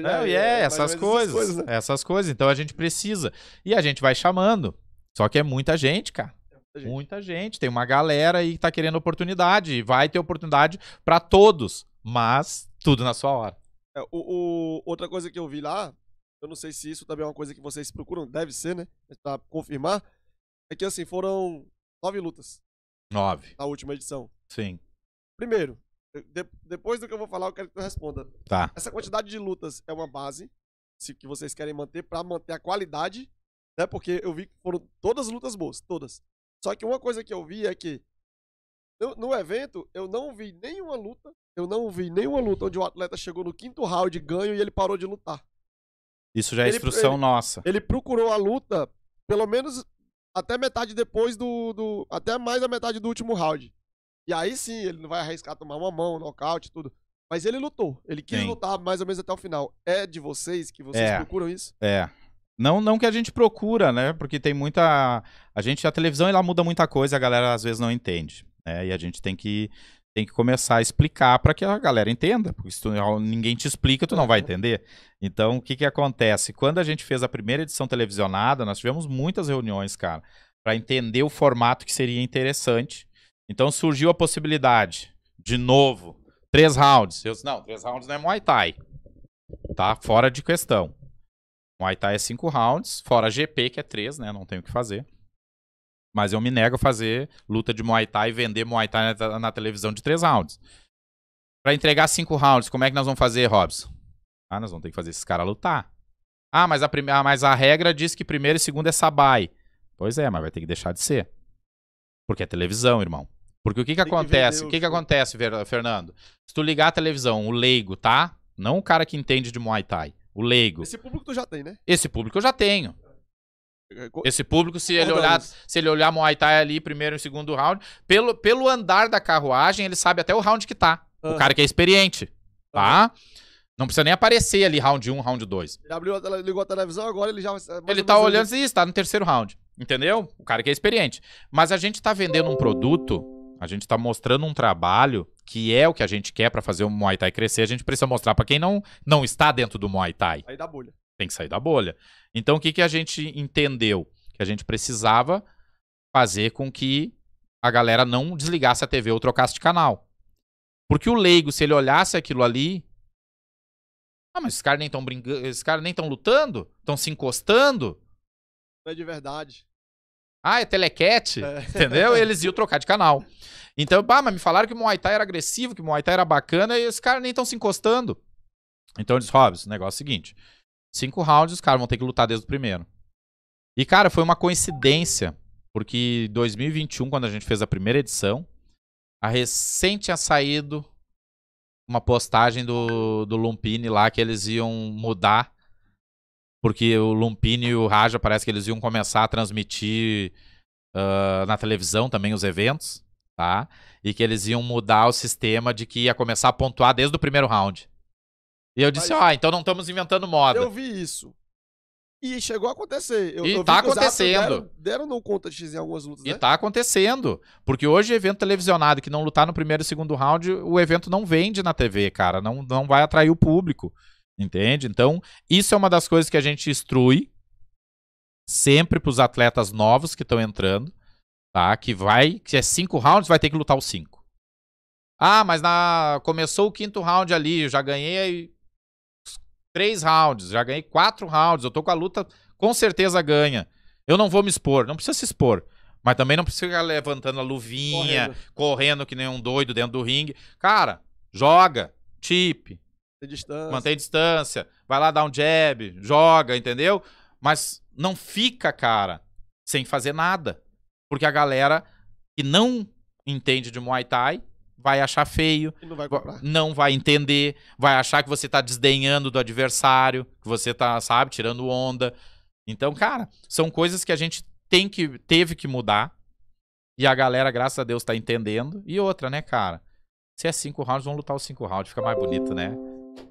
Não, e é, é, é essas coisas. Essas coisas, né? essas coisas. Então a gente precisa. E a gente vai chamando. Só que é muita gente, cara. É muita, gente. muita gente. Tem uma galera aí que tá querendo oportunidade. E vai ter oportunidade para todos. Mas tudo na sua hora. É, o, o, outra coisa que eu vi lá, eu não sei se isso também é uma coisa que vocês procuram, deve ser, né? Pra confirmar é que assim, foram nove lutas. Nove. Na última edição. Sim. Primeiro, de, depois do que eu vou falar, eu quero que tu responda. Tá. Essa quantidade de lutas é uma base se, que vocês querem manter para manter a qualidade, né? Porque eu vi que foram todas lutas boas, todas. Só que uma coisa que eu vi é que eu, no evento eu não vi nenhuma luta, eu não vi nenhuma luta onde o atleta chegou no quinto round ganho e ele parou de lutar. Isso já é ele, instrução ele, nossa. Ele procurou a luta, pelo menos até metade depois do, do. Até mais da metade do último round. E aí sim, ele não vai arriscar tomar uma mão, nocaute, tudo. Mas ele lutou. Ele quis Sim. lutar mais ou menos até o final. É de vocês que vocês é, procuram isso? É. Não, não que a gente procura, né? Porque tem muita. A gente, a televisão, ela muda muita coisa, a galera às vezes não entende. Né? E a gente tem que tem que começar a explicar para que a galera entenda, porque se tu, ninguém te explica, tu não vai uhum. entender. Então, o que, que acontece? Quando a gente fez a primeira edição televisionada, nós tivemos muitas reuniões, cara, para entender o formato que seria interessante. Então, surgiu a possibilidade, de novo, três rounds. Eu disse, não, três rounds não é Muay Thai. Tá fora de questão. Muay Thai é cinco rounds, fora GP, que é três, né? Não tem o que fazer. Mas eu me nego a fazer luta de Muay Thai e vender Muay Thai na, na televisão de três rounds. Para entregar cinco rounds, como é que nós vamos fazer, Robson? Ah, nós vamos ter que fazer esses caras lutar. Ah, mas a, primeira, ah, mas a regra diz que primeiro e segundo é sabai. Pois é, mas vai ter que deixar de ser. Porque é televisão, irmão. Porque o que que acontece? Que o que que acontece, Fernando? Se tu ligar a televisão, o leigo, tá? Não o cara que entende de Muay Thai. O leigo. Esse público tu já tem, né? Esse público eu já tenho. Esse público, se ele, olhar, se ele olhar Muay Thai ali, primeiro e segundo round, pelo, pelo andar da carruagem, ele sabe até o round que tá. Uhum. O cara que é experiente, tá? Uhum. Não precisa nem aparecer ali round 1, um, round 2. Ele abriu, ligou a televisão, agora ele já... Ele tá olhando e está no terceiro round, entendeu? O cara que é experiente. Mas a gente tá vendendo um produto, a gente tá mostrando um trabalho que é o que a gente quer para fazer o Muay Thai crescer, a gente precisa mostrar para quem não, não está dentro do Muay Thai. Aí dá bolha tem que sair da bolha. Então, o que, que a gente entendeu? Que a gente precisava fazer com que a galera não desligasse a TV ou trocasse de canal. Porque o leigo, se ele olhasse aquilo ali. Ah, mas esses caras nem estão brincando. Esses caras nem estão lutando? Estão se encostando? Não é de verdade. Ah, é telequete? É. [LAUGHS] Entendeu? Eles iam trocar de canal. Então, pá, mas me falaram que o Muay Thai era agressivo, que o Muay Thai era bacana, e esses caras nem estão se encostando. Então eu disse, Robson, o negócio é o seguinte. Cinco rounds, os caras vão ter que lutar desde o primeiro. E, cara, foi uma coincidência, porque 2021, quando a gente fez a primeira edição, a recente tinha saído uma postagem do, do Lumpini lá que eles iam mudar, porque o Lumpini e o Raja parece que eles iam começar a transmitir uh, na televisão também os eventos, tá? E que eles iam mudar o sistema de que ia começar a pontuar desde o primeiro round. E eu disse, Mas... ah, então não estamos inventando moda. Eu vi isso. E chegou a acontecer. Eu, e eu tá acontecendo. Deram, deram no conta X em algumas lutas. E né? tá acontecendo. Porque hoje, evento televisionado que não lutar no primeiro e segundo round, o evento não vende na TV, cara. Não, não vai atrair o público. Entende? Então, isso é uma das coisas que a gente instrui sempre pros atletas novos que estão entrando, tá? Que vai, que é cinco rounds, vai ter que lutar os cinco. Ah, mas na começou o quinto round ali, eu já ganhei, três rounds, já ganhei quatro rounds, eu tô com a luta com certeza ganha. Eu não vou me expor, não precisa se expor. Mas também não precisa ficar levantando a luvinha, correndo, correndo que nem um doido dentro do ringue. Cara, joga, tip. Distância. Mantém distância. Vai lá dar um jab, joga, entendeu? Mas não fica, cara, sem fazer nada. Porque a galera que não entende de Muay Thai vai achar feio, não vai, não vai, entender, vai achar que você está desdenhando do adversário, que você está, sabe, tirando onda. Então, cara, são coisas que a gente tem que teve que mudar. E a galera, graças a Deus, está entendendo. E outra, né, cara? Se é cinco rounds, vão lutar os cinco rounds, fica mais bonito, né?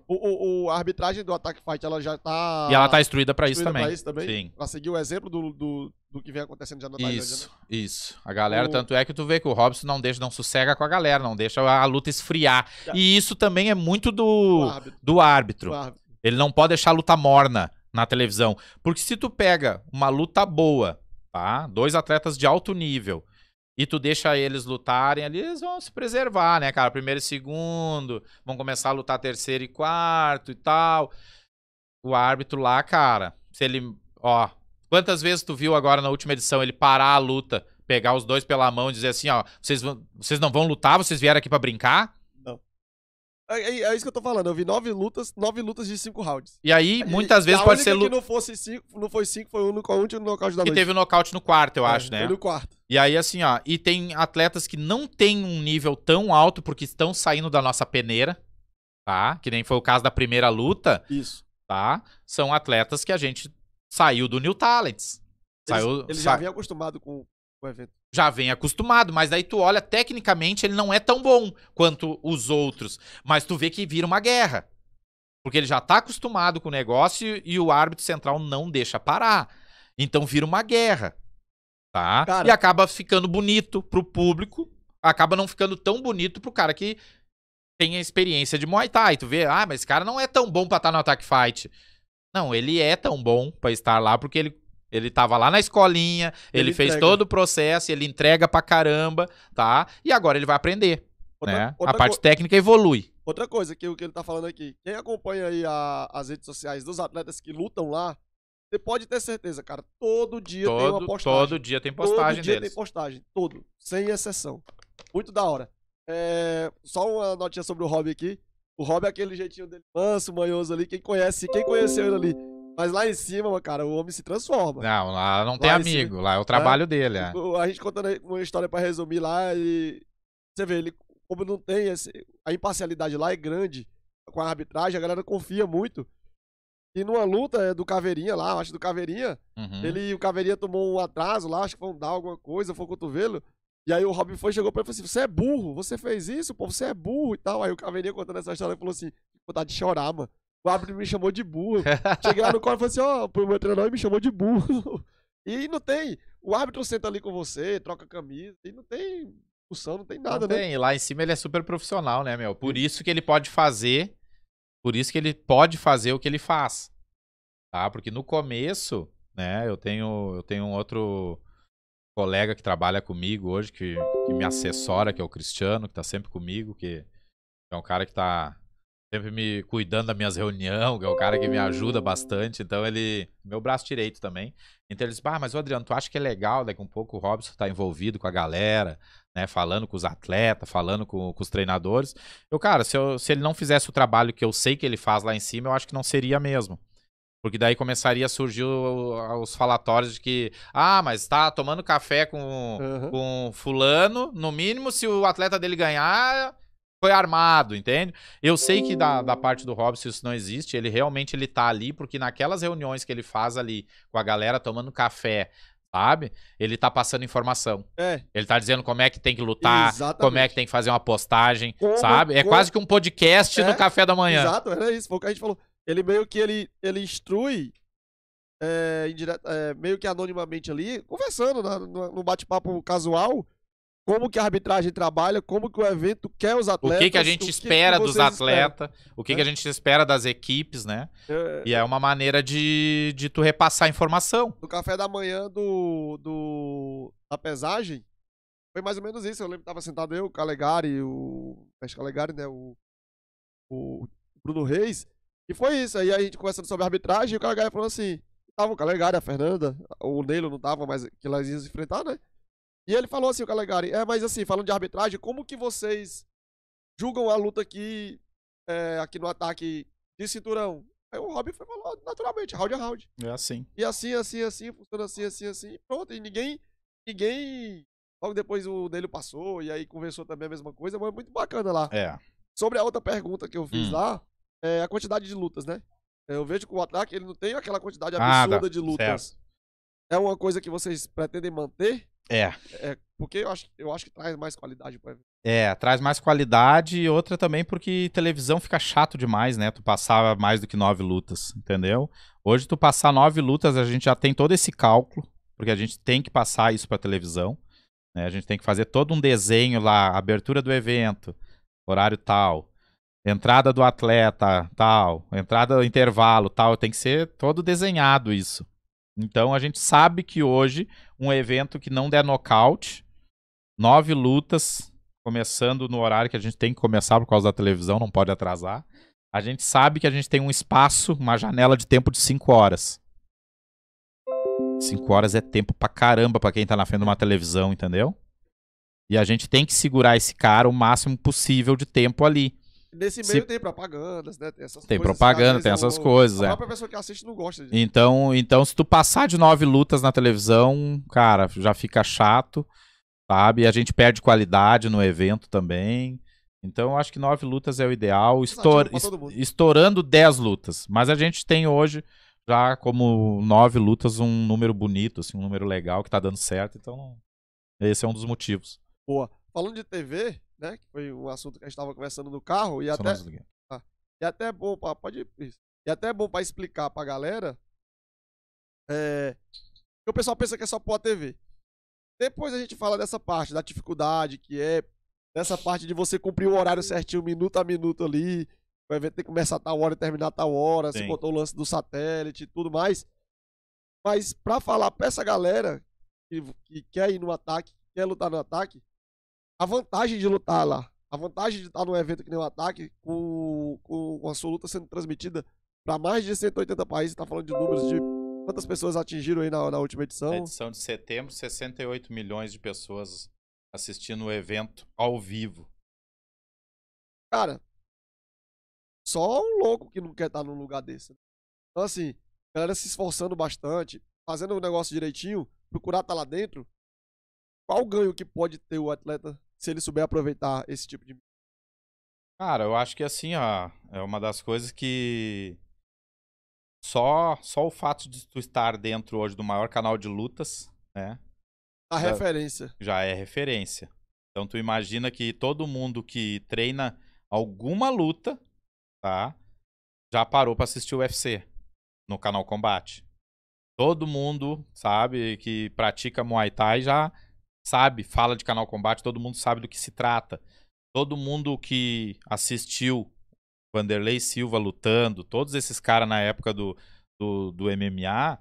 O, o, o, a arbitragem do Attack Fight ela já tá. E ela tá instruída para isso também. Pra isso também. Sim. Pra seguir o exemplo do, do, do que vem acontecendo já no Isso, né? isso. A galera, o... tanto é que tu vê que o Robson não deixa, não sossega com a galera, não deixa a luta esfriar. E isso também é muito do, do, árbitro. do árbitro. Ele não pode deixar a luta morna na televisão. Porque se tu pega uma luta boa, tá? Dois atletas de alto nível e tu deixa eles lutarem ali, eles vão se preservar, né, cara? Primeiro e segundo, vão começar a lutar terceiro e quarto e tal. O árbitro lá, cara, se ele. Ó, quantas vezes tu viu agora na última edição ele parar a luta, pegar os dois pela mão e dizer assim, ó, vocês, vocês não vão lutar, vocês vieram aqui para brincar? É, é, é, isso que eu tô falando. Eu vi nove lutas, nove lutas de cinco rounds. E aí, muitas vezes pode ser luta. que não fosse cinco, não foi cinco, foi um no e um nocaute da noite. E teve o um nocaute no quarto, eu é, acho, né? Foi no quarto. E aí, assim, ó, e tem atletas que não têm um nível tão alto porque estão saindo da nossa peneira, tá? Que nem foi o caso da primeira luta. Isso. Tá? São atletas que a gente saiu do New Talents. Eles, saiu, eles já sa... acostumado com o evento já vem acostumado, mas daí tu olha, tecnicamente ele não é tão bom quanto os outros, mas tu vê que vira uma guerra. Porque ele já tá acostumado com o negócio e o árbitro central não deixa parar. Então vira uma guerra, tá? Cara. E acaba ficando bonito pro público, acaba não ficando tão bonito pro cara que tem a experiência de Muay Thai. Tu vê, ah, mas esse cara não é tão bom pra estar tá no Attack Fight. Não, ele é tão bom pra estar lá porque ele ele tava lá na escolinha, ele, ele fez entrega. todo o processo, ele entrega pra caramba, tá? E agora ele vai aprender. Outra, né? outra a parte técnica evolui. Outra coisa que o que ele tá falando aqui, quem acompanha aí a, as redes sociais dos atletas que lutam lá, você pode ter certeza, cara, todo dia todo, tem uma postagem. Todo dia tem postagem Todo dia deles. tem postagem, todo, sem exceção. Muito da hora. É, só uma notinha sobre o Rob aqui. O Rob é aquele jeitinho dele manso, manhoso ali. Quem conhece, quem conheceu ele ali mas lá em cima, cara, o homem se transforma. Não, lá não tem lá amigo, cima, lá é o trabalho né? dele. É. A gente contando né, uma história para resumir lá, e você vê, ele, como não tem, esse, a imparcialidade lá é grande com a arbitragem, a galera confia muito. E numa luta é, do Caveirinha lá, acho do Caveirinha, uhum. ele, o Caveirinha tomou um atraso lá, acho que foi um dar alguma coisa, foi o um cotovelo. E aí o Robin foi, chegou pra ele e falou assim: Você é burro, você fez isso, pô, você é burro e tal. Aí o Caveirinha contando essa história, ele falou assim: Vou dar de chorar, mano. O árbitro me chamou de burro. [LAUGHS] Cheguei lá no corner e falei assim: ó, oh, meu treinador me chamou de burro. [LAUGHS] E não tem. O árbitro senta ali com você, troca camisa, e não tem discussão, não tem nada, não tem. né? Tem, lá em cima ele é super profissional, né, meu? Por isso que ele pode fazer. Por isso que ele pode fazer o que ele faz. Tá? Porque no começo, né, eu tenho, eu tenho um outro colega que trabalha comigo hoje, que, que me assessora, que é o Cristiano, que tá sempre comigo, que é um cara que tá sempre me cuidando das minhas reuniões, que é o cara que me ajuda bastante. Então ele. Meu braço direito também. Então ele disse: Ah, mas o Adriano, tu acha que é legal daqui um pouco o Robson tá envolvido com a galera, né? Falando com os atletas, falando com, com os treinadores. Eu, cara, se, eu, se ele não fizesse o trabalho que eu sei que ele faz lá em cima, eu acho que não seria mesmo. Porque daí começaria a surgir os falatórios de que, ah, mas tá tomando café com, uhum. com fulano, no mínimo, se o atleta dele ganhar, foi armado, entende? Eu sei que da, da hum. parte do Robson isso não existe, ele realmente ele tá ali porque naquelas reuniões que ele faz ali com a galera tomando café, sabe? Ele tá passando informação. É. Ele tá dizendo como é que tem que lutar, Exatamente. como é que tem que fazer uma postagem, como, sabe? É como... quase que um podcast é. no café da manhã. Exato, era isso, foi o que a gente falou. Ele meio que ele, ele instrui é, indireta, é, meio que anonimamente ali, conversando na, no, no bate-papo casual, como que a arbitragem trabalha, como que o evento quer os atletas. O que, que a gente espera que dos atletas, o que, é. que a né? gente espera das equipes, né? É, e é uma maneira de, de tu repassar a informação. No café da manhã do, do da pesagem, foi mais ou menos isso. Eu lembro que tava sentado eu, o Calegari, o. Acho Calegari, né? O, o Bruno Reis. E foi isso. Aí a gente conversando sobre arbitragem e o Calegari falou assim. Tava o Calegari, a Fernanda, o Neilo não tava, mas que elas iam se enfrentar, né? E ele falou assim, o Calegari, é, mas assim, falando de arbitragem, como que vocês julgam a luta aqui, é, aqui no ataque de cinturão? Aí o Robin falou naturalmente, round a round. É assim. E assim, assim, assim, funciona assim, assim, assim, pronto. E ninguém, ninguém... Logo depois o dele passou, e aí conversou também a mesma coisa, mas muito bacana lá. É. Sobre a outra pergunta que eu fiz hum. lá, é a quantidade de lutas, né? Eu vejo que o ataque ele não tem aquela quantidade absurda de lutas. Certo. É uma coisa que vocês pretendem manter? É. é porque eu acho, eu acho que traz mais qualidade pro evento. É, traz mais qualidade e outra também porque televisão fica chato demais, né? Tu passar mais do que nove lutas, entendeu? Hoje tu passar nove lutas, a gente já tem todo esse cálculo, porque a gente tem que passar isso pra televisão. Né? A gente tem que fazer todo um desenho lá, abertura do evento, horário tal, entrada do atleta tal, entrada do intervalo tal. Tem que ser todo desenhado isso. Então a gente sabe que hoje um evento que não der nocaute, nove lutas, começando no horário que a gente tem que começar por causa da televisão, não pode atrasar. A gente sabe que a gente tem um espaço, uma janela de tempo de cinco horas. Cinco horas é tempo pra caramba pra quem tá na frente de uma televisão, entendeu? E a gente tem que segurar esse cara o máximo possível de tempo ali. Nesse meio se... tem propagandas, né? Tem, essas tem coisas, propaganda, tem essas coisas. A é. pessoa que assiste não gosta disso. Então, então, se tu passar de nove lutas na televisão, cara, já fica chato, sabe? A gente perde qualidade no evento também. Então, eu acho que nove lutas é o ideal. É estourando dez lutas. Mas a gente tem hoje já como nove lutas um número bonito, assim, um número legal que tá dando certo. Então, esse é um dos motivos. Boa. Falando de TV, né? Que foi um assunto que a gente estava conversando no carro. E Só até, ah, e até é bom, ah, pode ir, E até é bom para explicar para a galera. É, o pessoal pensa que é só pôr a TV. Depois a gente fala dessa parte, da dificuldade que é, dessa parte de você cumprir o horário certinho, minuto a minuto ali. vai ver tem que começar a tal hora e terminar a tal hora. Sim. Você botou o lance do satélite e tudo mais. Mas para falar pra essa galera que, que quer ir no ataque, quer lutar no ataque, a vantagem de lutar lá, a vantagem de estar num evento que nem o ataque, com, com, com a sua luta sendo transmitida para mais de 180 países, tá falando de números de quantas pessoas atingiram aí na, na última edição. Na edição de setembro, 68 milhões de pessoas assistindo o evento ao vivo. Cara, só um louco que não quer estar num lugar desse. Então, assim, a galera se esforçando bastante, fazendo o negócio direitinho, procurar estar tá lá dentro. Qual o ganho que pode ter o atleta se ele souber aproveitar esse tipo de. Cara, eu acho que assim, ó, é uma das coisas que só só o fato de tu estar dentro hoje do maior canal de lutas, né? A já, referência. Já é referência. Então tu imagina que todo mundo que treina alguma luta, tá? Já parou para assistir o UFC no canal Combate. Todo mundo, sabe, que pratica Muay Thai já sabe, fala de canal combate, todo mundo sabe do que se trata. Todo mundo que assistiu Vanderlei Silva lutando, todos esses caras na época do, do, do MMA,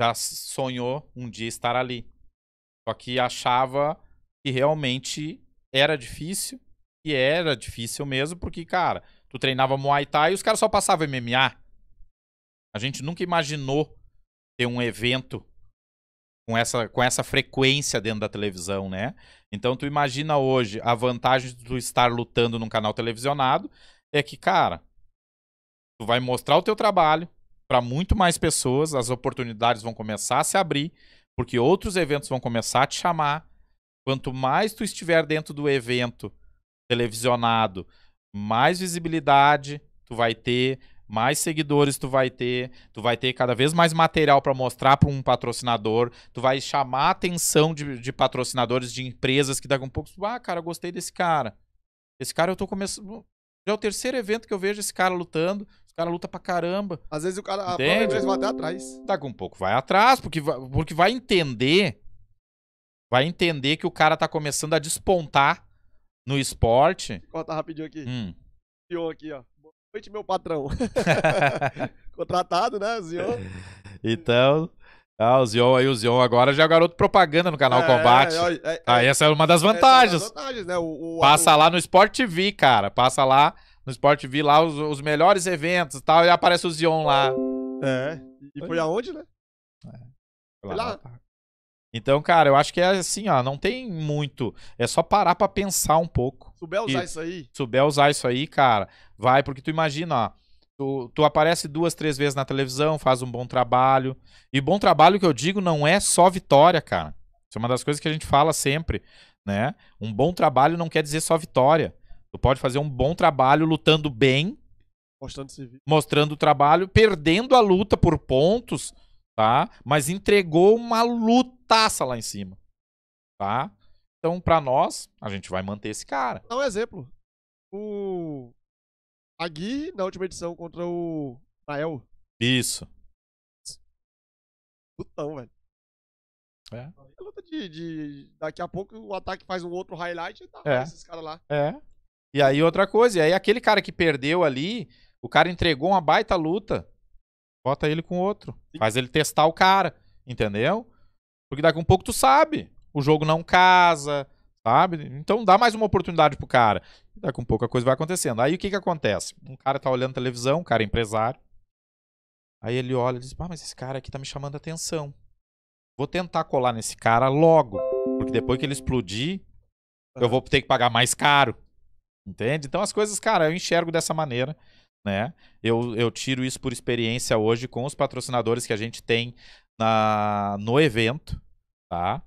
já sonhou um dia estar ali. Só que achava que realmente era difícil, e era difícil mesmo, porque, cara, tu treinava Muay Thai e os caras só passavam MMA. A gente nunca imaginou ter um evento com essa, com essa frequência dentro da televisão, né? Então tu imagina hoje a vantagem de tu estar lutando num canal televisionado é que, cara, tu vai mostrar o teu trabalho para muito mais pessoas, as oportunidades vão começar a se abrir, porque outros eventos vão começar a te chamar. Quanto mais tu estiver dentro do evento televisionado, mais visibilidade tu vai ter, mais seguidores tu vai ter, tu vai ter cada vez mais material para mostrar para um patrocinador, tu vai chamar a atenção de, de patrocinadores, de empresas que daqui a um pouco, ah, cara, gostei desse cara. Esse cara eu tô começando. Já é o terceiro evento que eu vejo esse cara lutando. esse cara luta pra caramba. Às vezes o cara a vezes vai até atrás. Daqui um pouco vai atrás, porque vai, porque vai entender. Vai entender que o cara tá começando a despontar no esporte. Corta rapidinho aqui. Hum. Pior aqui, ó noite, meu patrão. [LAUGHS] Contratado, né, Zion? Então. Ah, o Zion aí, o Zion agora já é o garoto propaganda no canal é, Combate. É, é, é. aí ah, essa é uma das é vantagens. Uma das vantagens né? o, o, passa o... lá no Sport TV, cara. Passa lá no Sport TV, lá os, os melhores eventos e tal, e aparece o Zion lá. É. E foi, foi aonde, né? Foi é. lá. lá. Então, cara, eu acho que é assim, ó, não tem muito. É só parar pra pensar um pouco. Souber usar e, isso aí. Souber usar isso aí, cara, vai, porque tu imagina, ó. Tu, tu aparece duas, três vezes na televisão, faz um bom trabalho. E bom trabalho que eu digo não é só vitória, cara. Isso é uma das coisas que a gente fala sempre, né? Um bom trabalho não quer dizer só vitória. Tu pode fazer um bom trabalho lutando bem, mostrando, mostrando o trabalho, perdendo a luta por pontos, tá? Mas entregou uma lutaça lá em cima, tá? Então, para nós, a gente vai manter esse cara. Dá um exemplo. O Agui, na última edição, contra o Nael. Isso. Putão, velho. É. é luta de, de, Daqui a pouco o ataque faz um outro highlight e tá é. esses caras lá. É. E aí outra coisa, e aí aquele cara que perdeu ali, o cara entregou uma baita luta. Bota ele com outro. Sim. Faz ele testar o cara, entendeu? Porque daqui a um pouco tu sabe o jogo não casa, sabe? Então dá mais uma oportunidade pro cara. Daqui com pouco a coisa vai acontecendo. Aí o que que acontece? Um cara tá olhando televisão, um cara é empresário. Aí ele olha e diz: ah, mas esse cara aqui tá me chamando a atenção. Vou tentar colar nesse cara logo, porque depois que ele explodir, eu vou ter que pagar mais caro. Entende? Então as coisas, cara, eu enxergo dessa maneira, né? Eu, eu tiro isso por experiência hoje com os patrocinadores que a gente tem na, no evento, tá?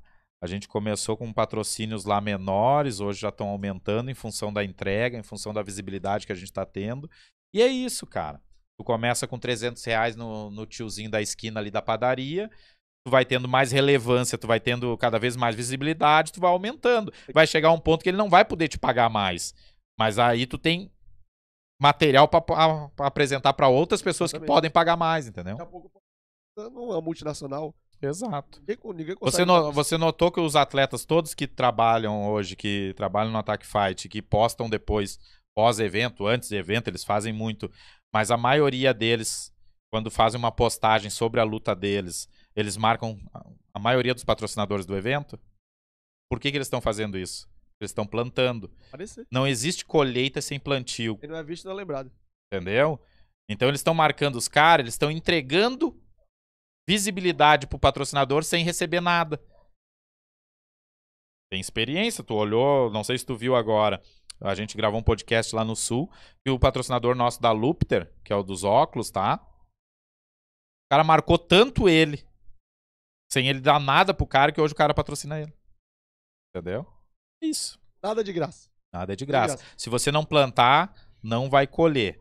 A gente começou com patrocínios lá menores, hoje já estão aumentando em função da entrega, em função da visibilidade que a gente está tendo. E é isso, cara. Tu começa com 300 reais no, no tiozinho da esquina ali da padaria, tu vai tendo mais relevância, tu vai tendo cada vez mais visibilidade, tu vai aumentando. Vai chegar um ponto que ele não vai poder te pagar mais. Mas aí tu tem material para apresentar para outras pessoas Exatamente. que podem pagar mais, entendeu? Daqui a pouco, é uma multinacional Exato. Ninguém, ninguém você, no, você notou que os atletas todos que trabalham hoje, que trabalham no Attack Fight, que postam depois, pós-evento, antes de evento, eles fazem muito. Mas a maioria deles, quando fazem uma postagem sobre a luta deles, eles marcam a maioria dos patrocinadores do evento? Por que, que eles estão fazendo isso? Eles estão plantando. Não existe colheita sem plantio. Ele não é visto, não é lembrado. Entendeu? Então eles estão marcando os caras, eles estão entregando visibilidade pro patrocinador sem receber nada. Tem experiência, tu olhou, não sei se tu viu agora. A gente gravou um podcast lá no Sul, e o patrocinador nosso da Lupter, que é o dos óculos, tá? O cara marcou tanto ele, sem ele dar nada pro cara, que hoje o cara patrocina ele. Entendeu? Isso. Nada de graça. Nada é de graça. de graça. Se você não plantar, não vai colher.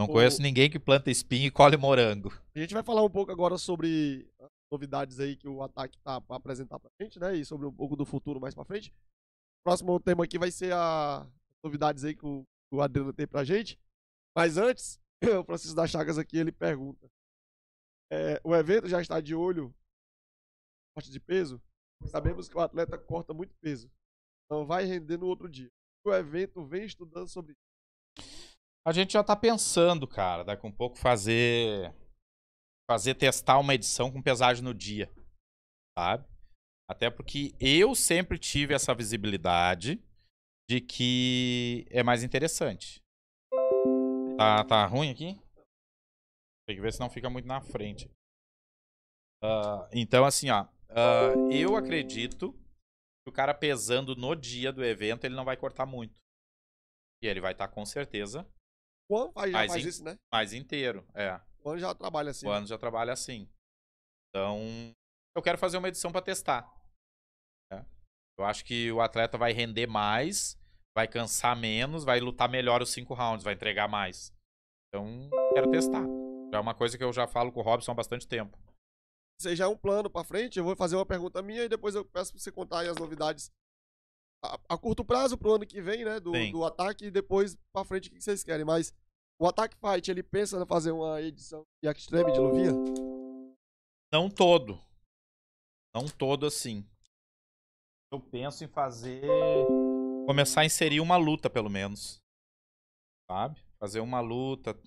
Não o... conheço ninguém que planta espinho e colhe morango. A gente vai falar um pouco agora sobre novidades aí que o ataque tá pra apresentar pra gente, né? E sobre um pouco do futuro mais pra frente. Próximo tema aqui vai ser a novidades aí que o, o Adriano tem pra gente. Mas antes, [CLEARS THROAT] o Francisco das Chagas aqui, ele pergunta. É, o evento já está de olho corte de peso? Sabemos que o atleta corta muito peso. Não vai render no outro dia. O evento vem estudando sobre a gente já tá pensando, cara, daqui um pouco fazer fazer testar uma edição com pesagem no dia, sabe? Até porque eu sempre tive essa visibilidade de que é mais interessante. Tá, tá ruim aqui? Tem que ver se não fica muito na frente. Uh, então, assim, ó. Uh, eu acredito que o cara pesando no dia do evento, ele não vai cortar muito. E ele vai estar tá, com certeza o ano faz, faz in, isso, né? Mais inteiro, é. O ano já trabalha assim. O ano já trabalha assim. Então, eu quero fazer uma edição para testar. É. Eu acho que o atleta vai render mais, vai cansar menos, vai lutar melhor os cinco rounds, vai entregar mais. Então, quero testar. Já é uma coisa que eu já falo com o Robson há bastante tempo. Você já é um plano para frente, eu vou fazer uma pergunta minha e depois eu peço para você contar aí as novidades a, a curto prazo pro ano que vem, né? Do, do ataque e depois pra frente o que vocês querem. Mas o Attack Fight, ele pensa em fazer uma edição de Extreme de Luvia? Não todo. Não todo assim. Eu penso em fazer. Começar a inserir uma luta, pelo menos. Sabe? Fazer uma luta.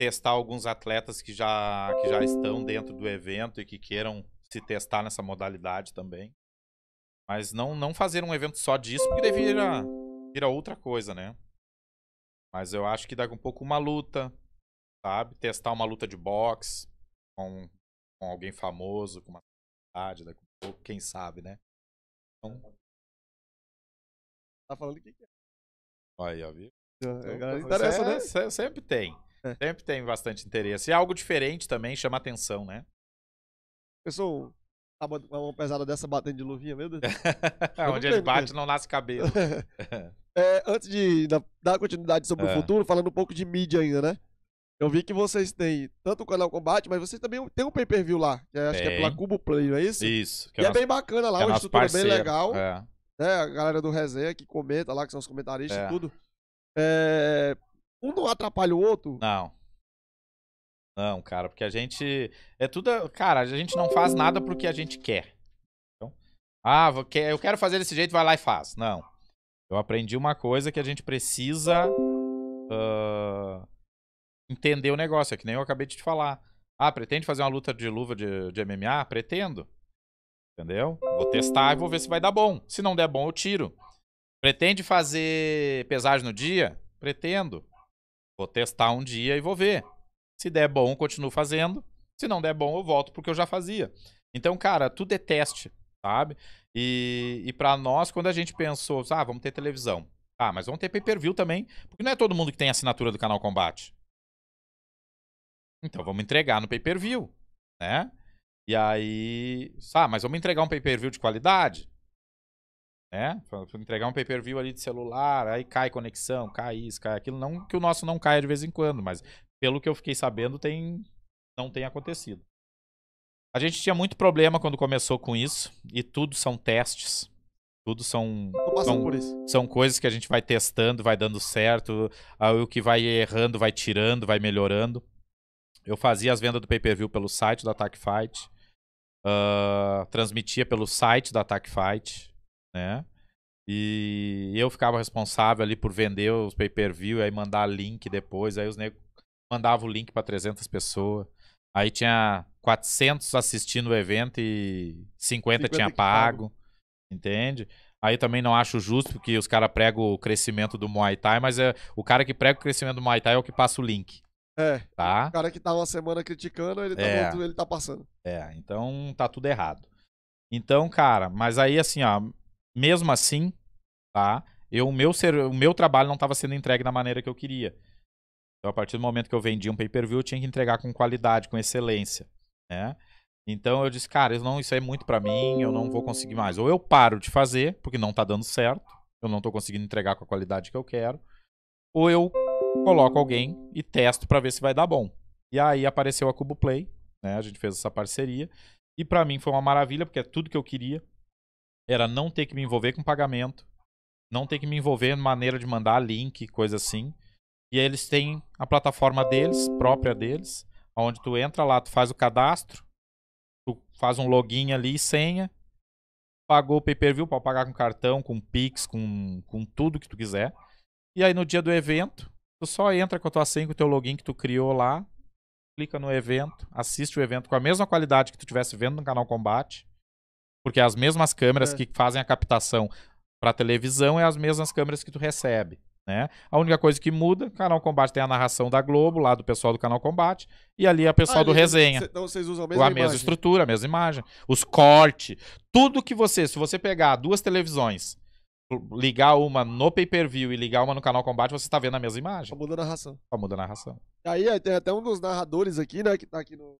Testar alguns atletas que já, que já estão dentro do evento e que queiram se testar nessa modalidade também. Mas não, não fazer um evento só disso, porque daí vira, vira outra coisa, né? Mas eu acho que dá um pouco uma luta, sabe? Testar uma luta de boxe com, com alguém famoso, com uma cidade, daqui um pouco, quem sabe, né? Então... Tá falando o que, que é? Aí, ó, viu? É, interessa, então, é, então, então, é né? sempre tem. É. Sempre tem bastante interesse. E algo diferente também chama atenção, né? Pessoal, a mão pesada dessa batendo de luvinha, meu Deus. [LAUGHS] Onde ele bate mesmo. não nasce cabelo. [LAUGHS] é, antes de dar continuidade sobre é. o futuro, falando um pouco de mídia ainda, né? Eu vi que vocês têm tanto o canal Combate, mas vocês também têm um pay-per-view lá. Que é, acho que é pela Cubo Play, não é isso? Isso. e é, é, nosso, bem bacana lá, é uma estrutura parceiro, bem legal. É. Né? A galera do Resenha que comenta lá, que são os comentaristas e é. tudo. um não atrapalha o outro? Não. Não, cara, porque a gente. É tudo. Cara, a gente não faz nada porque a gente quer. Então, ah, eu quero fazer desse jeito, vai lá e faz. Não. Eu aprendi uma coisa que a gente precisa uh, entender o negócio, é que nem eu acabei de te falar. Ah, pretende fazer uma luta de luva de, de MMA? Pretendo. Entendeu? Vou testar e vou ver se vai dar bom. Se não der bom, eu tiro. Pretende fazer pesagem no dia? Pretendo. Vou testar um dia e vou ver. Se der bom, continuo fazendo. Se não der bom, eu volto porque eu já fazia. Então, cara, tudo é teste, sabe? E, e para nós, quando a gente pensou, ah, vamos ter televisão. Ah, mas vamos ter pay-per-view também, porque não é todo mundo que tem assinatura do canal Combate. Então vamos entregar no pay-per-view, né? E aí, ah, mas vamos entregar um pay-per-view de qualidade, né? Vamos entregar um pay-per-view ali de celular, aí cai conexão, cai isso, cai aquilo, não que o nosso não caia de vez em quando, mas pelo que eu fiquei sabendo, tem não tem acontecido. A gente tinha muito problema quando começou com isso, e tudo são testes. Tudo são, são, são, coisas que a gente vai testando, vai dando certo, o que vai errando, vai tirando, vai melhorando. Eu fazia as vendas do pay-per-view pelo site da Attack Fight, uh, transmitia pelo site da Attack Fight, né? E eu ficava responsável ali por vender os pay-per-view, aí mandar link depois, aí os negros mandava o link para 300 pessoas. Aí tinha 400 assistindo o evento e 50, 50 tinha pago, pago. Entende? Aí também não acho justo, porque os caras pregam o crescimento do Muay Thai, mas é, o cara que prega o crescimento do Muay Thai é o que passa o link. É. Tá? O cara que estava tá uma semana criticando, ele tá, é. ele tá passando. É, então tá tudo errado. Então, cara, mas aí assim, ó, mesmo assim, tá? Eu, o, meu ser, o meu trabalho não tava sendo entregue da maneira que eu queria. Então, a partir do momento que eu vendi um pay-per-view, eu tinha que entregar com qualidade, com excelência, né? Então eu disse, cara, não, isso é muito para mim, eu não vou conseguir mais. Ou eu paro de fazer, porque não tá dando certo, eu não tô conseguindo entregar com a qualidade que eu quero, ou eu coloco alguém e testo para ver se vai dar bom. E aí apareceu a Cubo Play, né? A gente fez essa parceria e para mim foi uma maravilha, porque é tudo que eu queria era não ter que me envolver com pagamento, não ter que me envolver em maneira de mandar link, coisa assim. E aí eles têm a plataforma deles, própria deles, onde tu entra lá, tu faz o cadastro, tu faz um login ali e senha, pagou o pay-per-view, pode pagar com cartão, com Pix, com, com tudo que tu quiser. E aí no dia do evento, tu só entra com a tua senha, com o teu login que tu criou lá, clica no evento, assiste o evento com a mesma qualidade que tu estivesse vendo no canal Combate, porque é as mesmas câmeras é. que fazem a captação para televisão é as mesmas câmeras que tu recebe. Né? A única coisa que muda, Canal Combate tem a narração da Globo, lá do pessoal do Canal Combate, e ali a é pessoal ah, do Resenha. Cê, então vocês usam a mesma A imagem. mesma estrutura, a mesma imagem, os cortes, tudo que você, se você pegar duas televisões, ligar uma no pay-per-view e ligar uma no Canal Combate, você está vendo a mesma imagem. Só muda a narração. Só muda a narração. E aí é, tem até um dos narradores aqui, né, que está aqui no,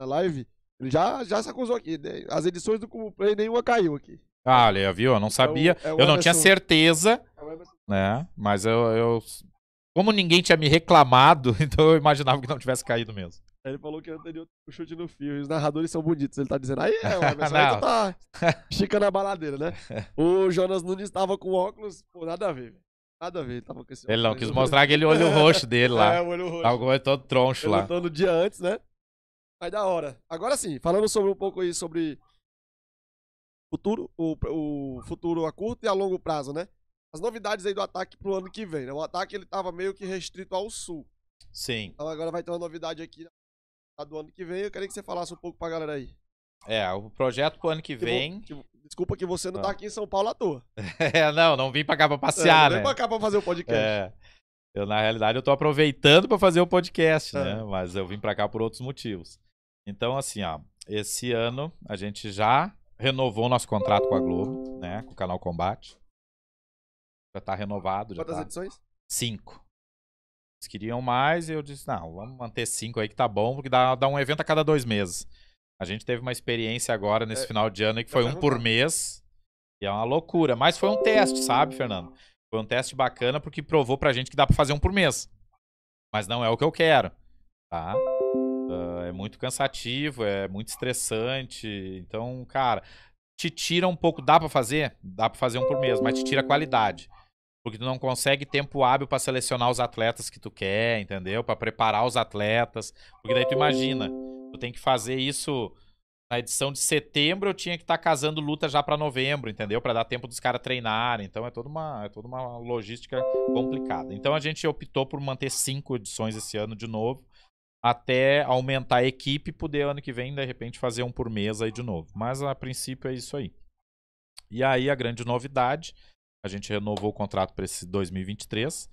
na live, ele já, já se acusou aqui, né? as edições do Como Play nenhuma caiu aqui. Ah, olha, viu? Eu não sabia. É o, é o eu não tinha certeza, é né? Mas eu, eu, Como ninguém tinha me reclamado, [LAUGHS] então eu imaginava que não tivesse caído mesmo. Ele falou que anterior o chute no fio. E os narradores são bonitos. Ele tá dizendo, aí é, o cara [LAUGHS] tá chicando [LAUGHS] a baladeira, né? O Jonas Nunes tava com óculos, pô, nada a ver, Nada a ver, ele tava com esse Ele não quis mostrar aquele olho roxo dele lá. É, o olho roxo. Algum olho todo troncho ele lá. no dia antes, né? Aí da hora. Agora sim, falando sobre um pouco aí sobre futuro, o, o futuro a curto e a longo prazo, né? As novidades aí do ataque pro ano que vem, né? O ataque ele tava meio que restrito ao sul. Sim. Então agora vai ter uma novidade aqui tá do ano que vem. Eu queria que você falasse um pouco pra galera aí. É, o projeto pro ano que, que vem. Que, desculpa que você não, não tá ah. aqui em São Paulo à toa. [LAUGHS] É, não, não vim pra cá pra passear, é, não né? Não vim pra cá pra fazer o um podcast. É. Eu, na realidade, eu tô aproveitando para fazer o podcast, né? é. né? Mas eu vim para cá por outros motivos. Então, assim, ó, esse ano a gente já renovou nosso contrato com a Globo, né? Com o canal Combate. Já tá renovado. Já Quantas tá... edições? Cinco. Eles queriam mais e eu disse, não, vamos manter cinco aí que tá bom, porque dá, dá um evento a cada dois meses. A gente teve uma experiência agora nesse é, final de ano que foi um por mês. E é uma loucura. Mas foi um teste, sabe, Fernando? Foi um teste bacana porque provou pra gente que dá pra fazer um por mês. Mas não é o que eu quero. Tá? Uh, é muito cansativo, é muito estressante. Então, cara, te tira um pouco. Dá para fazer? Dá para fazer um por mês, mas te tira a qualidade. Porque tu não consegue tempo hábil para selecionar os atletas que tu quer, entendeu? Para preparar os atletas. Porque daí tu imagina, tu tem que fazer isso na edição de setembro, eu tinha que estar tá casando luta já para novembro, entendeu? Para dar tempo dos caras treinarem. Então é toda uma é toda uma logística complicada. Então a gente optou por manter cinco edições esse ano de novo até aumentar a equipe e poder ano que vem, de repente, fazer um por mês aí de novo. Mas a princípio é isso aí. E aí a grande novidade, a gente renovou o contrato para esse 2023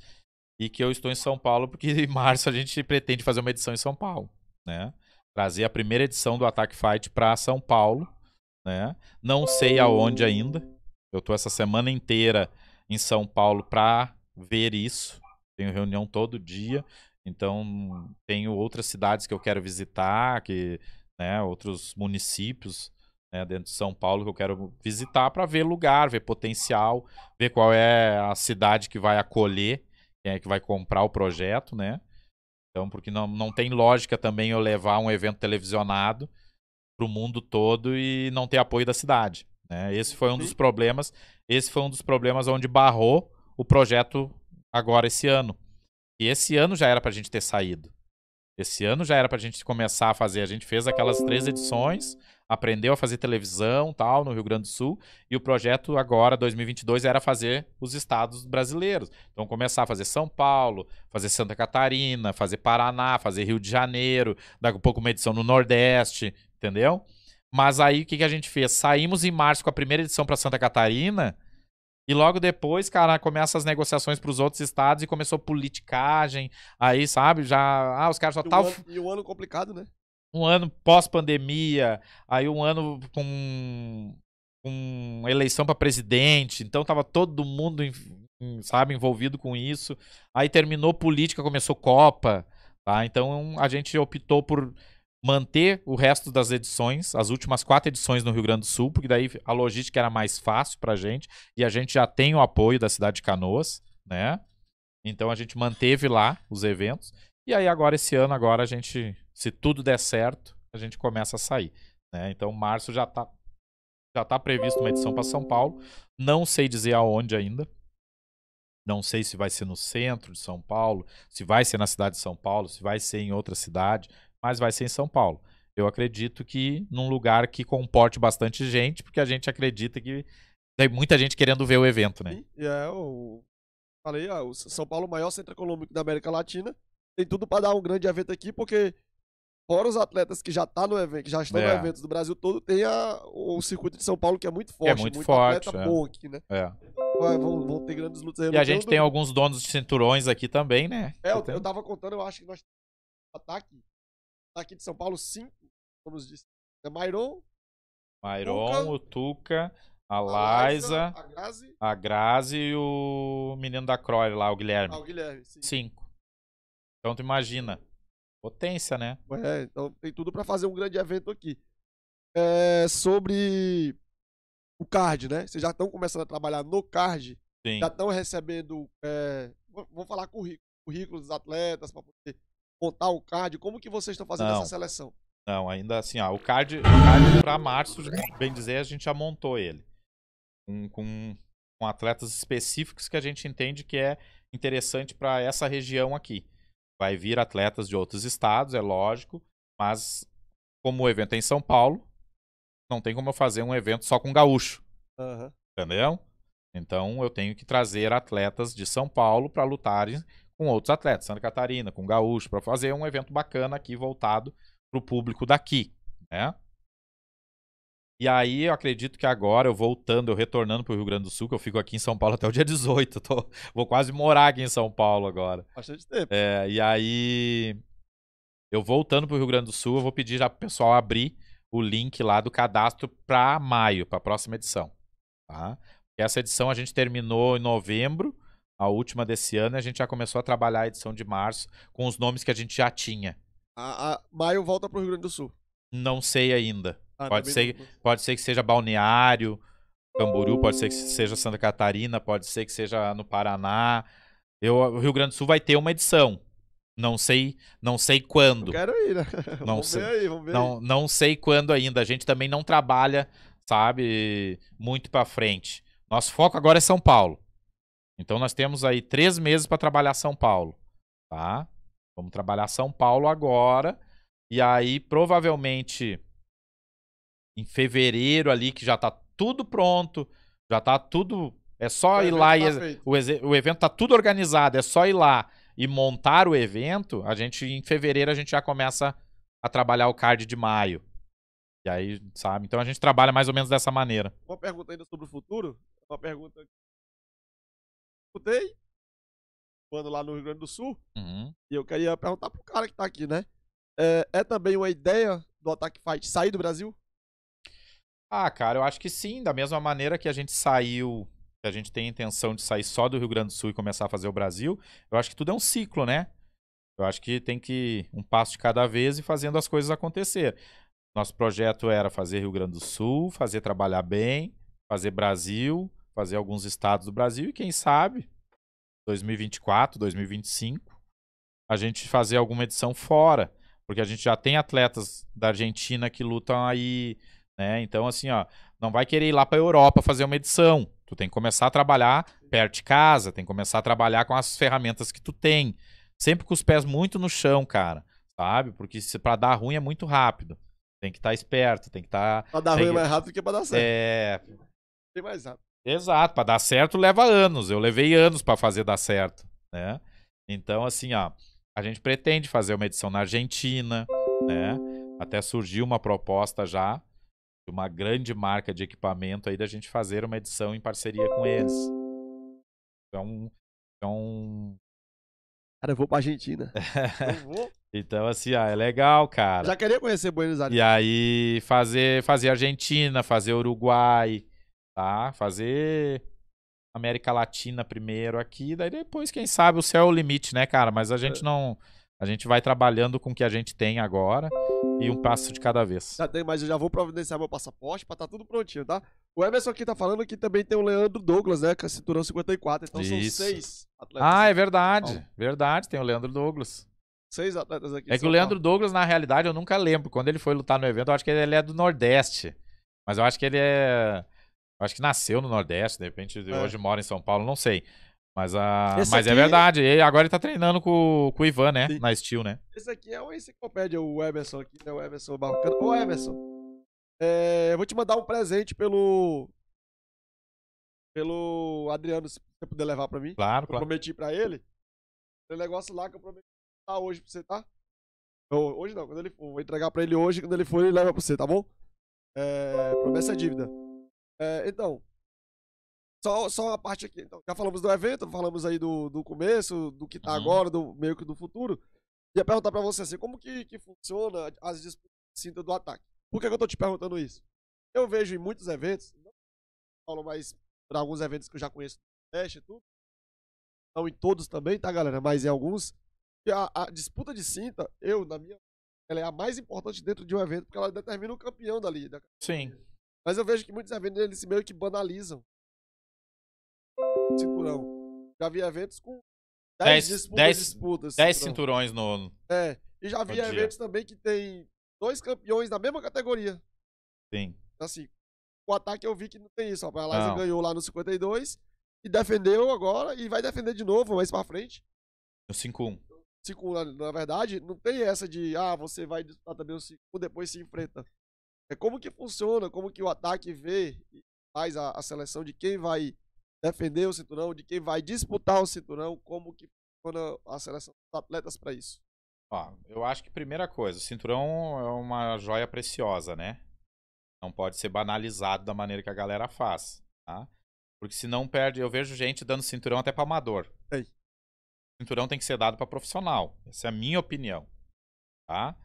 e que eu estou em São Paulo porque em [LAUGHS] março a gente pretende fazer uma edição em São Paulo, né? Trazer a primeira edição do Attack Fight para São Paulo, né? Não sei aonde ainda. Eu tô essa semana inteira em São Paulo para ver isso. Tenho reunião todo dia. Então, tenho outras cidades que eu quero visitar, que, né, outros municípios né, dentro de São Paulo que eu quero visitar para ver lugar, ver potencial, ver qual é a cidade que vai acolher, quem é que vai comprar o projeto, né? Então, porque não, não tem lógica também eu levar um evento televisionado para o mundo todo e não ter apoio da cidade. Né? Esse foi um dos problemas. Esse foi um dos problemas onde barrou o projeto agora esse ano. E esse ano já era pra gente ter saído. Esse ano já era pra gente começar a fazer. A gente fez aquelas três edições, aprendeu a fazer televisão tal no Rio Grande do Sul e o projeto agora 2022 era fazer os estados brasileiros então começar a fazer São Paulo fazer Santa Catarina fazer Paraná fazer Rio de Janeiro daqui a pouco uma edição no Nordeste entendeu mas aí o que, que a gente fez saímos em março com a primeira edição para Santa Catarina e logo depois, cara, começa as negociações para os outros estados e começou politicagem. Aí, sabe, já. Ah, os caras só estavam. Um e um ano complicado, né? Um ano pós-pandemia, aí um ano com, com eleição para presidente. Então tava todo mundo, sabe, envolvido com isso. Aí terminou política, começou Copa. Tá? Então a gente optou por manter o resto das edições, as últimas quatro edições no Rio Grande do Sul, porque daí a logística era mais fácil para a gente e a gente já tem o apoio da cidade de Canoas, né? Então a gente manteve lá os eventos e aí agora esse ano agora a gente, se tudo der certo, a gente começa a sair, né? Então março já está já tá previsto uma edição para São Paulo, não sei dizer aonde ainda. Não sei se vai ser no centro de São Paulo, se vai ser na cidade de São Paulo, se vai ser em outra cidade, mas vai ser em São Paulo. Eu acredito que num lugar que comporte bastante gente, porque a gente acredita que tem muita gente querendo ver o evento, né? E é, eu falei, ó, ah, o São Paulo, é o maior centro econômico da América Latina, tem tudo para dar um grande evento aqui, porque fora os atletas que já tá no evento, que já estão é. no evento do Brasil todo, tem a, o circuito de São Paulo que é muito forte, é muito, muito forte, atleta é. bom aqui, né? É. Vai, vão, vão, ter grandes lutas aí. E a gente tem alguns donos de cinturões aqui também, né? É, eu, eu tava contando, eu acho que nós ataque aqui de São Paulo, cinco. Somos de é Mairon. Mairon, Tuca, o Tuca, a, a Liza, a Grazi. a Grazi e o menino da Croy lá, o Guilherme. Ah, o Guilherme, sim. Cinco. Então tu imagina. Potência, né? É, então tem tudo para fazer um grande evento aqui. É sobre o card, né? Vocês já estão começando a trabalhar no card. Sim. Já estão recebendo. É, falar currículo, currículos dos atletas para poder montar o card? Como que vocês estão fazendo Não. essa seleção? Não, ainda assim, ó, ah, o card, card é para março, bem dizer, a gente já montou ele. Com, com, com, atletas específicos que a gente entende que é interessante para essa região aqui. Vai vir atletas de outros estados, é lógico, mas como o evento é em São Paulo, não tem como eu fazer um evento só com gaúcho. Uhum. Entendeu? Então eu tenho que trazer atletas de São Paulo para lutarem com outros atletas, Santa Catarina, com Gaúcho, para fazer um evento bacana aqui voltado para o público daqui, né? E aí eu acredito que agora eu voltando, eu retornando para o Rio Grande do Sul, que eu fico aqui em São Paulo até o dia 18, tô, vou quase morar aqui em São Paulo agora. Bastante tempo. É, e aí eu voltando para o Rio Grande do Sul, eu vou pedir já o pessoal abrir o link lá do cadastro para maio, para a próxima edição, tá? Essa edição a gente terminou em novembro, a última desse ano, a gente já começou a trabalhar a edição de março com os nomes que a gente já tinha. A, a maio volta para o Rio Grande do Sul. Não sei ainda. Ah, tá pode, ser, pode ser que seja Balneário, Camboriú, pode ser que seja Santa Catarina, pode ser que seja no Paraná. Eu, o Rio Grande do Sul vai ter uma edição. Não sei, não sei quando. Eu quero ir, né? [LAUGHS] Não vamos sei, aí, vamos ver não, aí. não sei quando ainda. A gente também não trabalha, sabe, muito para frente. Nosso foco agora é São Paulo. Então nós temos aí três meses para trabalhar São Paulo, tá? Vamos trabalhar São Paulo agora. E aí, provavelmente, em fevereiro ali, que já tá tudo pronto, já tá tudo. É só o ir lá tá e. O, o, evento tá tudo organizado, é só ir lá e montar o evento. A gente, em fevereiro, a gente já começa a trabalhar o card de maio. E aí, sabe? Então a gente trabalha mais ou menos dessa maneira. Uma pergunta ainda sobre o futuro. Uma pergunta mudei, quando lá no Rio Grande do Sul. Uhum. E eu queria perguntar pro cara que tá aqui, né? É, é também uma ideia do Attack Fight sair do Brasil? Ah, cara, eu acho que sim. Da mesma maneira que a gente saiu, que a gente tem a intenção de sair só do Rio Grande do Sul e começar a fazer o Brasil, eu acho que tudo é um ciclo, né? Eu acho que tem que um passo de cada vez e fazendo as coisas acontecer. Nosso projeto era fazer Rio Grande do Sul, fazer trabalhar bem, fazer Brasil, fazer alguns estados do Brasil e quem sabe 2024, 2025 a gente fazer alguma edição fora, porque a gente já tem atletas da Argentina que lutam aí, né? Então assim, ó, não vai querer ir lá para Europa fazer uma edição. Tu tem que começar a trabalhar perto de casa, tem que começar a trabalhar com as ferramentas que tu tem, sempre com os pés muito no chão, cara, sabe? Porque para dar ruim é muito rápido. Tem que estar tá esperto, tem que estar. Tá pra dar ruim é mais rápido que pra dar certo. É. Tem mais rápido. Exato, para dar certo leva anos. Eu levei anos para fazer dar certo, né? Então, assim, ó, a gente pretende fazer uma edição na Argentina, né? Até surgiu uma proposta já de uma grande marca de equipamento aí da gente fazer uma edição em parceria com eles. Então, então... Cara, eu vou pra Argentina. [LAUGHS] vou. Então, assim, ah, é legal, cara. Já queria conhecer Buenos Aires. E aí, fazer, fazer Argentina, fazer Uruguai, Tá? Fazer América Latina primeiro aqui, daí depois, quem sabe, o céu é o limite, né, cara? Mas a é. gente não. A gente vai trabalhando com o que a gente tem agora e um passo de cada vez. Já tem, mas eu já vou providenciar meu passaporte pra tá tudo prontinho, tá? O Emerson aqui tá falando que também tem o Leandro Douglas, né? Com a cinturão 54. Então Isso. são seis atletas. Ah, é verdade. Bom. Verdade, tem o Leandro Douglas. Seis atletas aqui. É que o Leandro Paulo. Douglas, na realidade, eu nunca lembro. Quando ele foi lutar no evento, eu acho que ele é do Nordeste. Mas eu acho que ele é Acho que nasceu no Nordeste, de repente é. hoje mora em São Paulo, não sei. Mas, a... Mas é aqui... é verdade. E agora ele tá treinando com, com o Ivan, né? Sim. Na Steel, né? Esse aqui é o enciclopédia, o Emerson aqui, né? O Emerson Barrocano. Ô, Emerson, é... eu vou te mandar um presente pelo. Pelo Adriano, se você puder levar pra mim. Claro, eu claro. prometi pra ele. Tem um negócio lá que eu prometi tá hoje pra você, tá? hoje não, quando ele for. Vou entregar pra ele hoje, quando ele for, ele leva pra você, tá bom? É... promessa é dívida. É, então, só, só uma parte aqui. Então, já falamos do evento, falamos aí do, do começo, do que está uhum. agora, do meio que do futuro. Ia perguntar para você assim, como que, que funciona as disputas de cinta do ataque? Por que, que eu estou te perguntando isso? Eu vejo em muitos eventos, não falo mais para alguns eventos que eu já conheço do e tudo, não em todos também, tá, galera? Mas em alguns, a, a, disputa de cinta, eu, na minha ela é a mais importante dentro de um evento, porque ela determina o campeão dali. Da... Né? Sim. Mas eu vejo que muitos eventos eles meio que banalizam. Cinturão. Já vi eventos com 10 disputas. 10 disputas, cinturões no. É. E já vi eventos também que tem dois campeões da mesma categoria. Sim. Assim, o ataque eu vi que não tem isso. A Liza ganhou lá no 52 e defendeu agora e vai defender de novo mais pra frente. No 5-1. 5-1, na, na verdade, não tem essa de, ah, você vai disputar também o 5 depois se enfrenta. É como que funciona, como que o ataque vê e faz a, a seleção de quem vai defender o cinturão, de quem vai disputar o cinturão, como que funciona a seleção dos atletas para isso? Ó, eu acho que primeira coisa, o cinturão é uma joia preciosa, né? Não pode ser banalizado da maneira que a galera faz, tá? Porque senão perde, eu vejo gente dando cinturão até para amador. Ei. Cinturão tem que ser dado para profissional. Essa é a minha opinião, tá?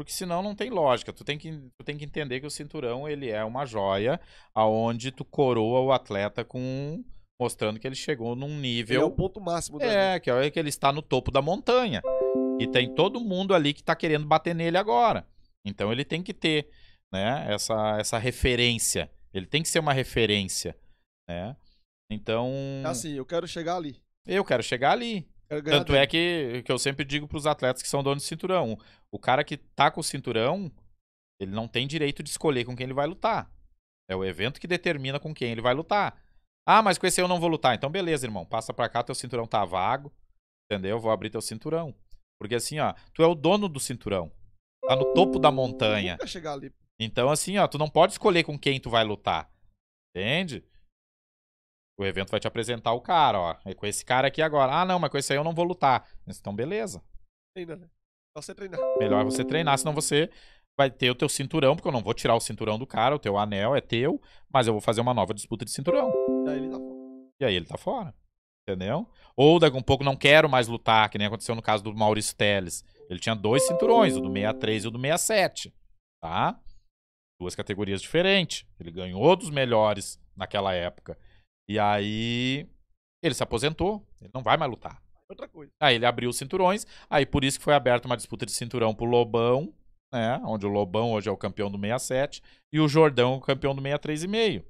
Porque senão não tem lógica. Tu tem que, tu tem que entender que o cinturão ele é uma joia aonde tu coroa o atleta com mostrando que ele chegou num nível. Ele é o ponto máximo dele. É, que é que ele está no topo da montanha. E tem todo mundo ali que está querendo bater nele agora. Então ele tem que ter, né, essa essa referência. Ele tem que ser uma referência, né? Então, é assim, eu quero chegar ali. Eu quero chegar ali. Tanto é que, que eu sempre digo para os atletas que são donos de cinturão: o cara que tá com o cinturão, ele não tem direito de escolher com quem ele vai lutar. É o evento que determina com quem ele vai lutar. Ah, mas com esse eu não vou lutar. Então, beleza, irmão. Passa pra cá, teu cinturão tá vago. Entendeu? Vou abrir teu cinturão. Porque assim, ó, tu é o dono do cinturão. Tá no topo da montanha. Então, assim, ó, tu não pode escolher com quem tu vai lutar. Entende? O evento vai te apresentar o cara, ó. É com esse cara aqui agora. Ah, não, mas com esse aí eu não vou lutar. Então, beleza. Treina, né? Você treinar. Melhor você treinar, senão você vai ter o teu cinturão, porque eu não vou tirar o cinturão do cara, o teu anel é teu, mas eu vou fazer uma nova disputa de cinturão. E aí ele tá fora. E aí ele tá fora. Entendeu? Ou daqui um pouco não quero mais lutar, que nem aconteceu no caso do Maurício Teles. Ele tinha dois cinturões, o do 63 e o do 67. Tá? Duas categorias diferentes. Ele ganhou dos melhores naquela época. E aí ele se aposentou, ele não vai mais lutar. Outra coisa. Aí ele abriu os cinturões, aí por isso que foi aberta uma disputa de cinturão pro Lobão, né? Onde o Lobão hoje é o campeão do 67 e o Jordão é o campeão do 63,5.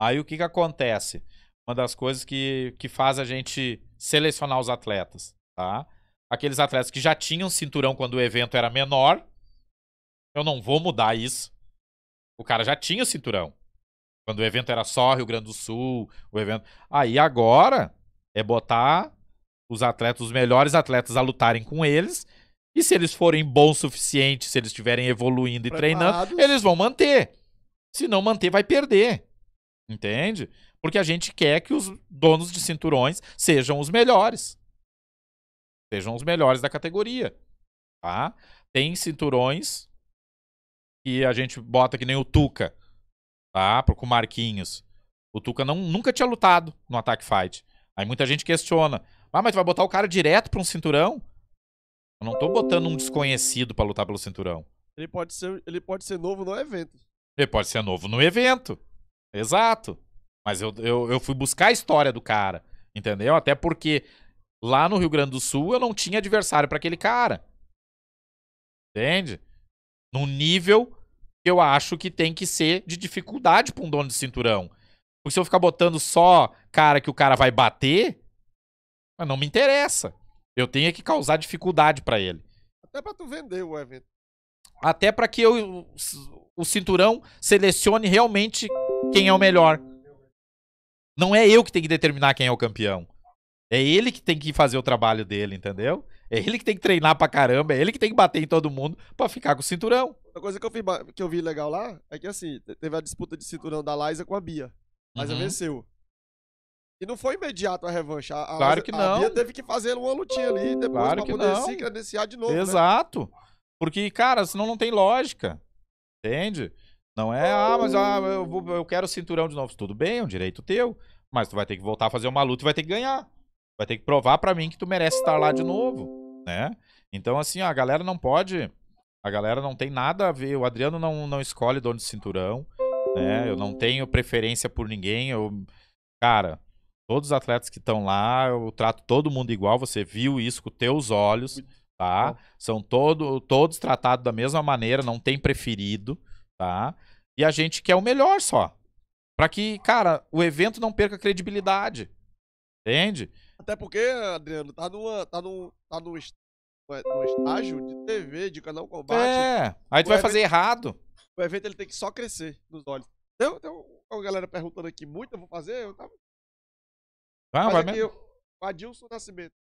Aí o que que acontece? Uma das coisas que, que faz a gente selecionar os atletas, tá? Aqueles atletas que já tinham cinturão quando o evento era menor, eu não vou mudar isso. O cara já tinha o cinturão. Quando o evento era só Rio Grande do Sul, o evento. Aí agora é botar os atletas, os melhores atletas a lutarem com eles. E se eles forem bons o suficiente, se eles estiverem evoluindo e Preparados. treinando, eles vão manter. Se não manter, vai perder. Entende? Porque a gente quer que os donos de cinturões sejam os melhores. Sejam os melhores da categoria. Tá? Tem cinturões que a gente bota que nem o Tuca. Tá? Com o Marquinhos. O Tuca não, nunca tinha lutado no Attack Fight. Aí muita gente questiona. Ah, mas vai botar o cara direto pra um cinturão? Eu não tô botando um desconhecido para lutar pelo cinturão. Ele pode, ser, ele pode ser novo no evento. Ele pode ser novo no evento. Exato. Mas eu, eu, eu fui buscar a história do cara. Entendeu? Até porque lá no Rio Grande do Sul eu não tinha adversário para aquele cara. Entende? Num nível eu acho que tem que ser de dificuldade para um dono de cinturão. Porque se eu ficar botando só cara que o cara vai bater, não me interessa. Eu tenho que causar dificuldade para ele. Até para tu vender o evento. Até para que eu, o cinturão selecione realmente quem é o melhor. Não é eu que tenho que determinar quem é o campeão. É ele que tem que fazer o trabalho dele, entendeu? É ele que tem que treinar pra caramba, é ele que tem que bater em todo mundo pra ficar com o cinturão. Uma coisa que eu, vi, que eu vi legal lá é que, assim, teve a disputa de cinturão da Liza com a Bia. mas uhum. venceu. E não foi imediato a revanche. A, claro que não. A Bia teve que fazer uma lutinha ali depois claro pra poder não. se credenciar de novo. Né? Exato. Né? Porque, cara, senão não tem lógica. Entende? Não é, ah, mas ah, eu, vou, eu quero o cinturão de novo. Tudo bem, é um direito teu. Mas tu vai ter que voltar a fazer uma luta e vai ter que ganhar. Vai ter que provar para mim que tu merece estar lá de novo, né? Então, assim, a galera não pode a galera não tem nada a ver. O Adriano não, não escolhe dono de cinturão. Né? Eu não tenho preferência por ninguém. Eu... Cara, todos os atletas que estão lá, eu trato todo mundo igual. Você viu isso com teus olhos, tá? São todo, todos tratados da mesma maneira, não tem preferido, tá? E a gente quer o melhor só. para que, cara, o evento não perca credibilidade. Entende? Até porque, Adriano, tá, numa, tá, num, tá num no estágio de TV, de canal combate. É, aí tu vai evento, fazer errado. O evento ele tem que só crescer nos olhos. Então, tem uma galera perguntando aqui muito, eu vou fazer, eu tava... Ah, vai mesmo? o Adilson Nascimento.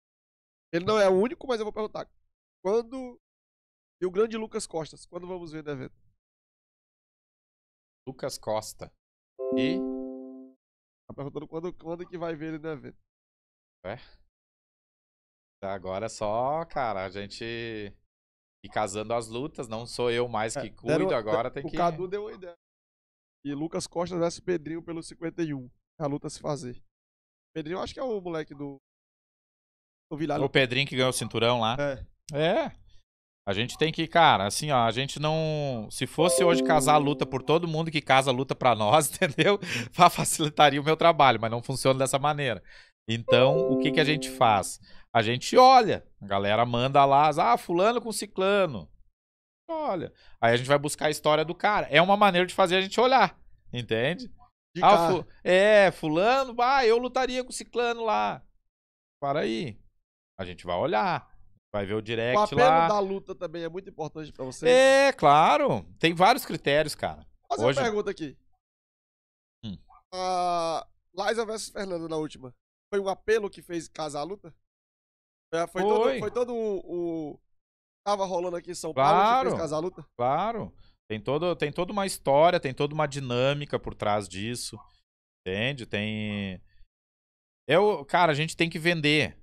Ele não é o único, mas eu vou perguntar. Quando... E o grande Lucas Costas, quando vamos ver no evento? Lucas Costa. E... Tá perguntando quando, quando que vai ver ele no evento. É? Agora é só, cara, a gente ir casando as lutas. Não sou eu mais é, que é, cuido, deram, agora tem o que. O Cadu deu uma ideia. E Lucas Costa versus Pedrinho pelo 51. A luta se fazer. Pedrinho, acho que é o moleque do. do O Pedrinho que ganhou o cinturão lá. É. É. A gente tem que, cara, assim, ó, a gente não. Se fosse hoje casar a luta por todo mundo que casa a luta para nós, [LAUGHS] entendeu? Facilitaria o meu trabalho, mas não funciona dessa maneira. Então, o que, que a gente faz? A gente olha. A galera manda lá, ah, fulano com ciclano. Olha. Aí a gente vai buscar a história do cara. É uma maneira de fazer a gente olhar, entende? Uhum. Ah, fu é, fulano, ah, eu lutaria com ciclano lá. Para aí. A gente vai olhar. Vai ver o direct lá. O apelo lá. da luta também é muito importante para você. É, claro. Tem vários critérios, cara. Fazer Hoje... uma pergunta aqui. Hum. Uh, Liza versus Fernando na última. Foi o apelo que fez casar a luta? É, foi, foi, todo, foi todo o, o, Tava rolando aqui em São Paulo claro, que fez casar a luta. Claro. Tem, todo, tem toda uma história, tem toda uma dinâmica por trás disso. Entende? Tem. Eu, é cara, a gente tem que vender.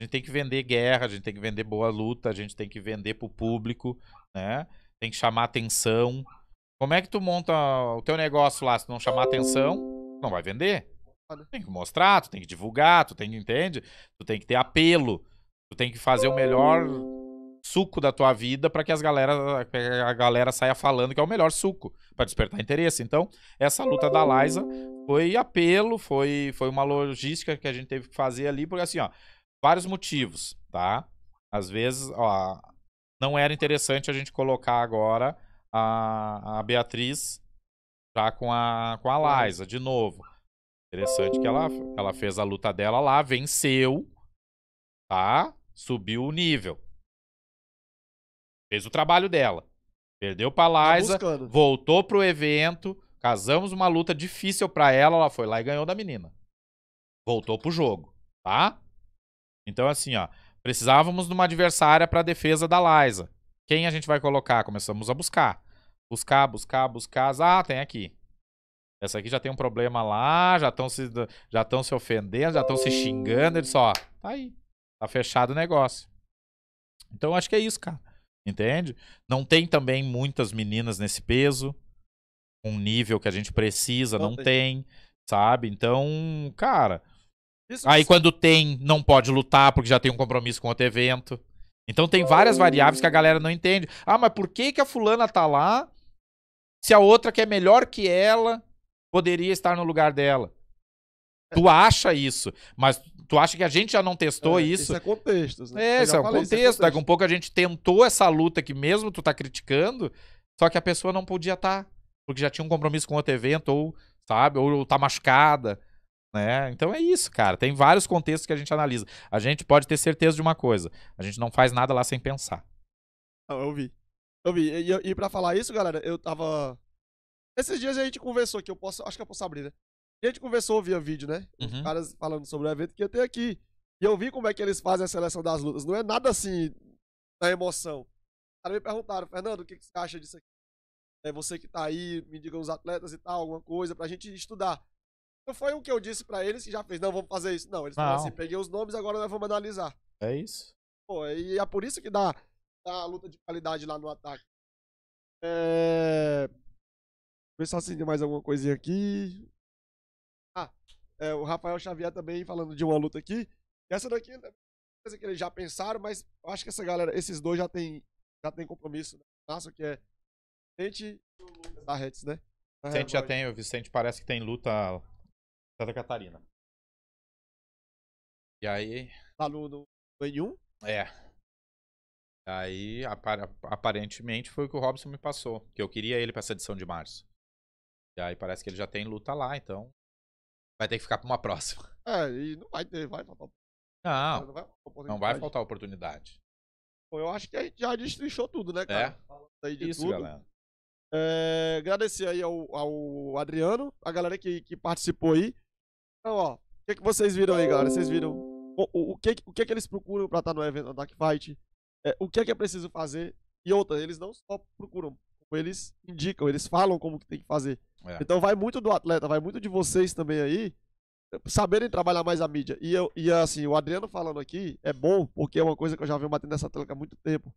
A gente tem que vender guerra, a gente tem que vender boa luta, a gente tem que vender pro público, né? Tem que chamar atenção. Como é que tu monta o teu negócio lá se não chamar atenção? Não vai vender. Tem que mostrar, tu tem que divulgar, tu tem que, entende? Tu tem que ter apelo, tu tem que fazer o melhor suco da tua vida para que as galera, a galera saia falando que é o melhor suco, para despertar interesse. Então, essa luta da Liza foi apelo, foi, foi uma logística que a gente teve que fazer ali, porque assim, ó, vários motivos, tá? Às vezes, ó, não era interessante a gente colocar agora a, a Beatriz já com a, com a uhum. Liza, de novo. Interessante que ela, ela fez a luta dela lá, venceu, tá? Subiu o nível. Fez o trabalho dela. Perdeu pra tá Liza, voltou pro evento, casamos uma luta difícil pra ela, ela foi lá e ganhou da menina. Voltou pro jogo, tá? Então, assim, ó, precisávamos de uma adversária pra defesa da Liza. Quem a gente vai colocar? Começamos a buscar. Buscar, buscar, buscar. Ah, tem aqui. Essa aqui já tem um problema lá, já estão se, já estão se ofendendo, já estão se xingando. Ele só, ó, tá aí. Tá fechado o negócio. Então acho que é isso, cara. Entende? Não tem também muitas meninas nesse peso. Um nível que a gente precisa, não, não tem. tem. Sabe? Então, cara. Isso, aí quando tem, não pode lutar porque já tem um compromisso com outro evento. Então tem várias variáveis que a galera não entende. Ah, mas por que, que a fulana tá lá se a outra que é melhor que ela poderia estar no lugar dela. É. Tu acha isso, mas tu acha que a gente já não testou é, isso? Isso é contexto. Né? É, é isso é, falei, contexto. é Daqui a um pouco a gente tentou essa luta que mesmo tu tá criticando, só que a pessoa não podia estar, tá, porque já tinha um compromisso com outro evento, ou, sabe, ou, tá machucada, né? Então é isso, cara. Tem vários contextos que a gente analisa. A gente pode ter certeza de uma coisa: a gente não faz nada lá sem pensar. eu vi. Eu vi. E, e para falar isso, galera, eu tava esses dias a gente conversou aqui, eu posso, acho que eu posso abrir, né? A gente conversou via vídeo, né? Os uhum. caras falando sobre o evento que ia ter aqui. E eu vi como é que eles fazem a seleção das lutas. Não é nada assim da emoção. Os me perguntaram, Fernando, o que, que você acha disso aqui? É você que tá aí, me diga os atletas e tal, alguma coisa, pra gente estudar. Não foi o que eu disse pra eles que já fez, não, vamos fazer isso. Não, eles não. falaram assim, peguei os nomes, agora nós vamos analisar. É isso. Pô, e é por isso que dá, dá a luta de qualidade lá no ataque. É... Ver só se tem mais alguma coisinha aqui. Ah, é, o Rafael Xavier também falando de uma luta aqui. Essa daqui é coisa que eles já pensaram, mas eu acho que essa galera, esses dois já tem, já tem compromisso. Né? Nossa, que é Vicente e o da Reds, né? Da tá Vicente já tem, o Vicente parece que tem luta Santa Catarina. E aí. Tá no, no N1? É. Aí, aparentemente, foi o que o Robson me passou. Que eu queria ele pra essa edição de março. E aí parece que ele já tem luta lá, então. Vai ter que ficar pra uma [LAUGHS] próxima. É, e não vai ter, vai faltar. Não, não vai faltar oportunidade. Não vai faltar oportunidade. eu acho que a gente já destrinchou tudo, né, cara? É. Isso, tudo. galera. É, agradecer aí ao, ao, Adriano, a galera que, que participou aí. Então, ó, o que, que vocês viram aí, galera? Vocês viram o, o, o, que, o que que eles procuram pra estar tá no evento da Dark Fight? É, o que é que é preciso fazer? E outra, eles não só procuram eles indicam, eles falam como que tem que fazer. É. Então vai muito do atleta, vai muito de vocês também aí, saberem trabalhar mais a mídia. E, eu, e assim, o Adriano falando aqui é bom, porque é uma coisa que eu já venho batendo nessa tela há muito tempo.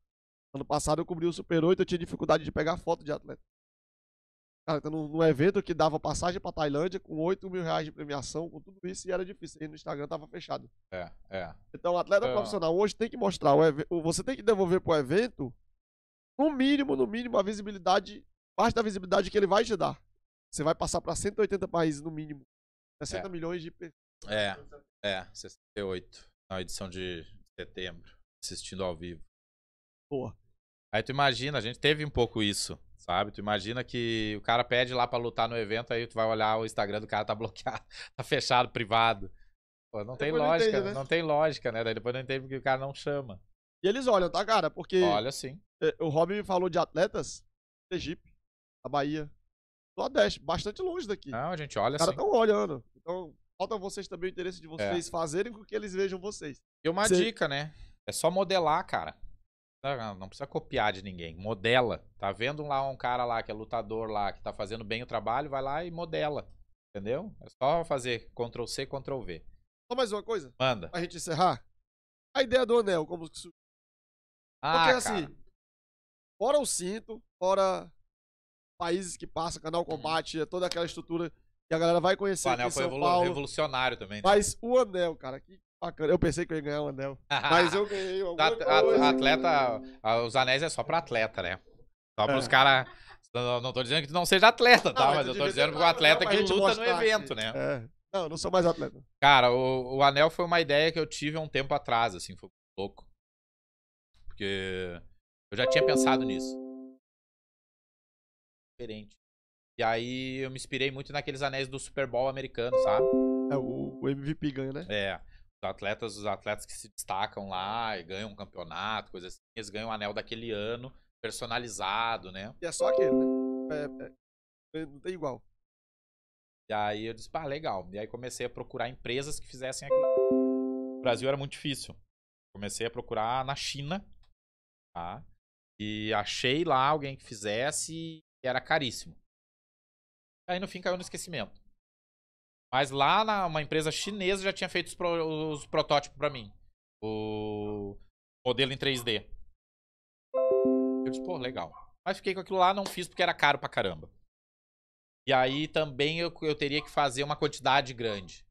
Ano passado eu cobri o Super 8, eu tinha dificuldade de pegar foto de atleta. Cara, então, num evento que dava passagem pra Tailândia com 8 mil reais de premiação, com tudo isso, e era difícil. E no Instagram tava fechado. É, é. Então, atleta é. profissional hoje tem que mostrar. O, você tem que devolver pro evento no mínimo, no mínimo, a visibilidade, parte da visibilidade que ele vai te dar. Você vai passar para 180 países no mínimo. 60 é. milhões de pessoas. É, é, 68. Na edição de setembro, assistindo ao vivo. Boa. Aí tu imagina, a gente teve um pouco isso, sabe? Tu imagina que o cara pede lá para lutar no evento, aí tu vai olhar o Instagram do cara tá [LAUGHS] bloqueado, tá fechado, privado. Pô, não depois tem lógica, não, entende, né? não, tem lógica, né? Daí depois não entende porque o cara não chama. E eles olham, tá, cara? Porque. Olha sim. É, o Rob me falou de atletas, Egipto, a Bahia, Nordeste, bastante longe daqui. Não, a gente olha Os caras estão assim. olhando. Então, falta vocês também o interesse de é. vocês é. fazerem com que eles vejam vocês. E uma dica, né? É só modelar, cara. Não, não, precisa copiar de ninguém. Modela. Tá vendo lá um cara lá que é lutador lá, que tá fazendo bem o trabalho, vai lá e modela. Entendeu? É só fazer Ctrl C, Ctrl V. Só mais uma coisa? Manda. Pra gente encerrar. A ideia do anel, como que Ah, Porque assim, cara. assim, Fora o cinto, fora países que passam, canal uhum. combate, é toda aquela estrutura que a galera vai conhecer. O anel foi São Paulo. revolucionário também. Né? Mas o anel, cara, que bacana. Eu pensei que eu ia ganhar o anel. [LAUGHS] mas eu ganhei o anel. Atleta, os anéis é só pra atleta, né? Só pros é. caras. Não, não tô dizendo que tu não seja atleta, tá? mas eu tô dizendo pro atleta que luta no evento, né? É. Não, eu não sou mais atleta. Cara, o, o anel foi uma ideia que eu tive há um tempo atrás, assim, foi louco. Porque eu já tinha pensado nisso. Diferente. E aí eu me inspirei muito naqueles anéis do Super Bowl americano, sabe? É, o, o MVP ganha, né? É. Os atletas, os atletas que se destacam lá e ganham um campeonato, coisas assim, eles ganham o um anel daquele ano, personalizado, né? E é só aquele, né? É, é, é, não tem igual. E aí eu disse, pá, legal. E aí comecei a procurar empresas que fizessem aquilo. O Brasil era muito difícil. Comecei a procurar na China, tá? E achei lá alguém que fizesse e era caríssimo. Aí no fim caiu no esquecimento. Mas lá na, uma empresa chinesa já tinha feito os, pro, os protótipos para mim. O modelo em 3D. Eu disse, pô, legal. Mas fiquei com aquilo lá, não fiz porque era caro pra caramba. E aí também eu, eu teria que fazer uma quantidade grande.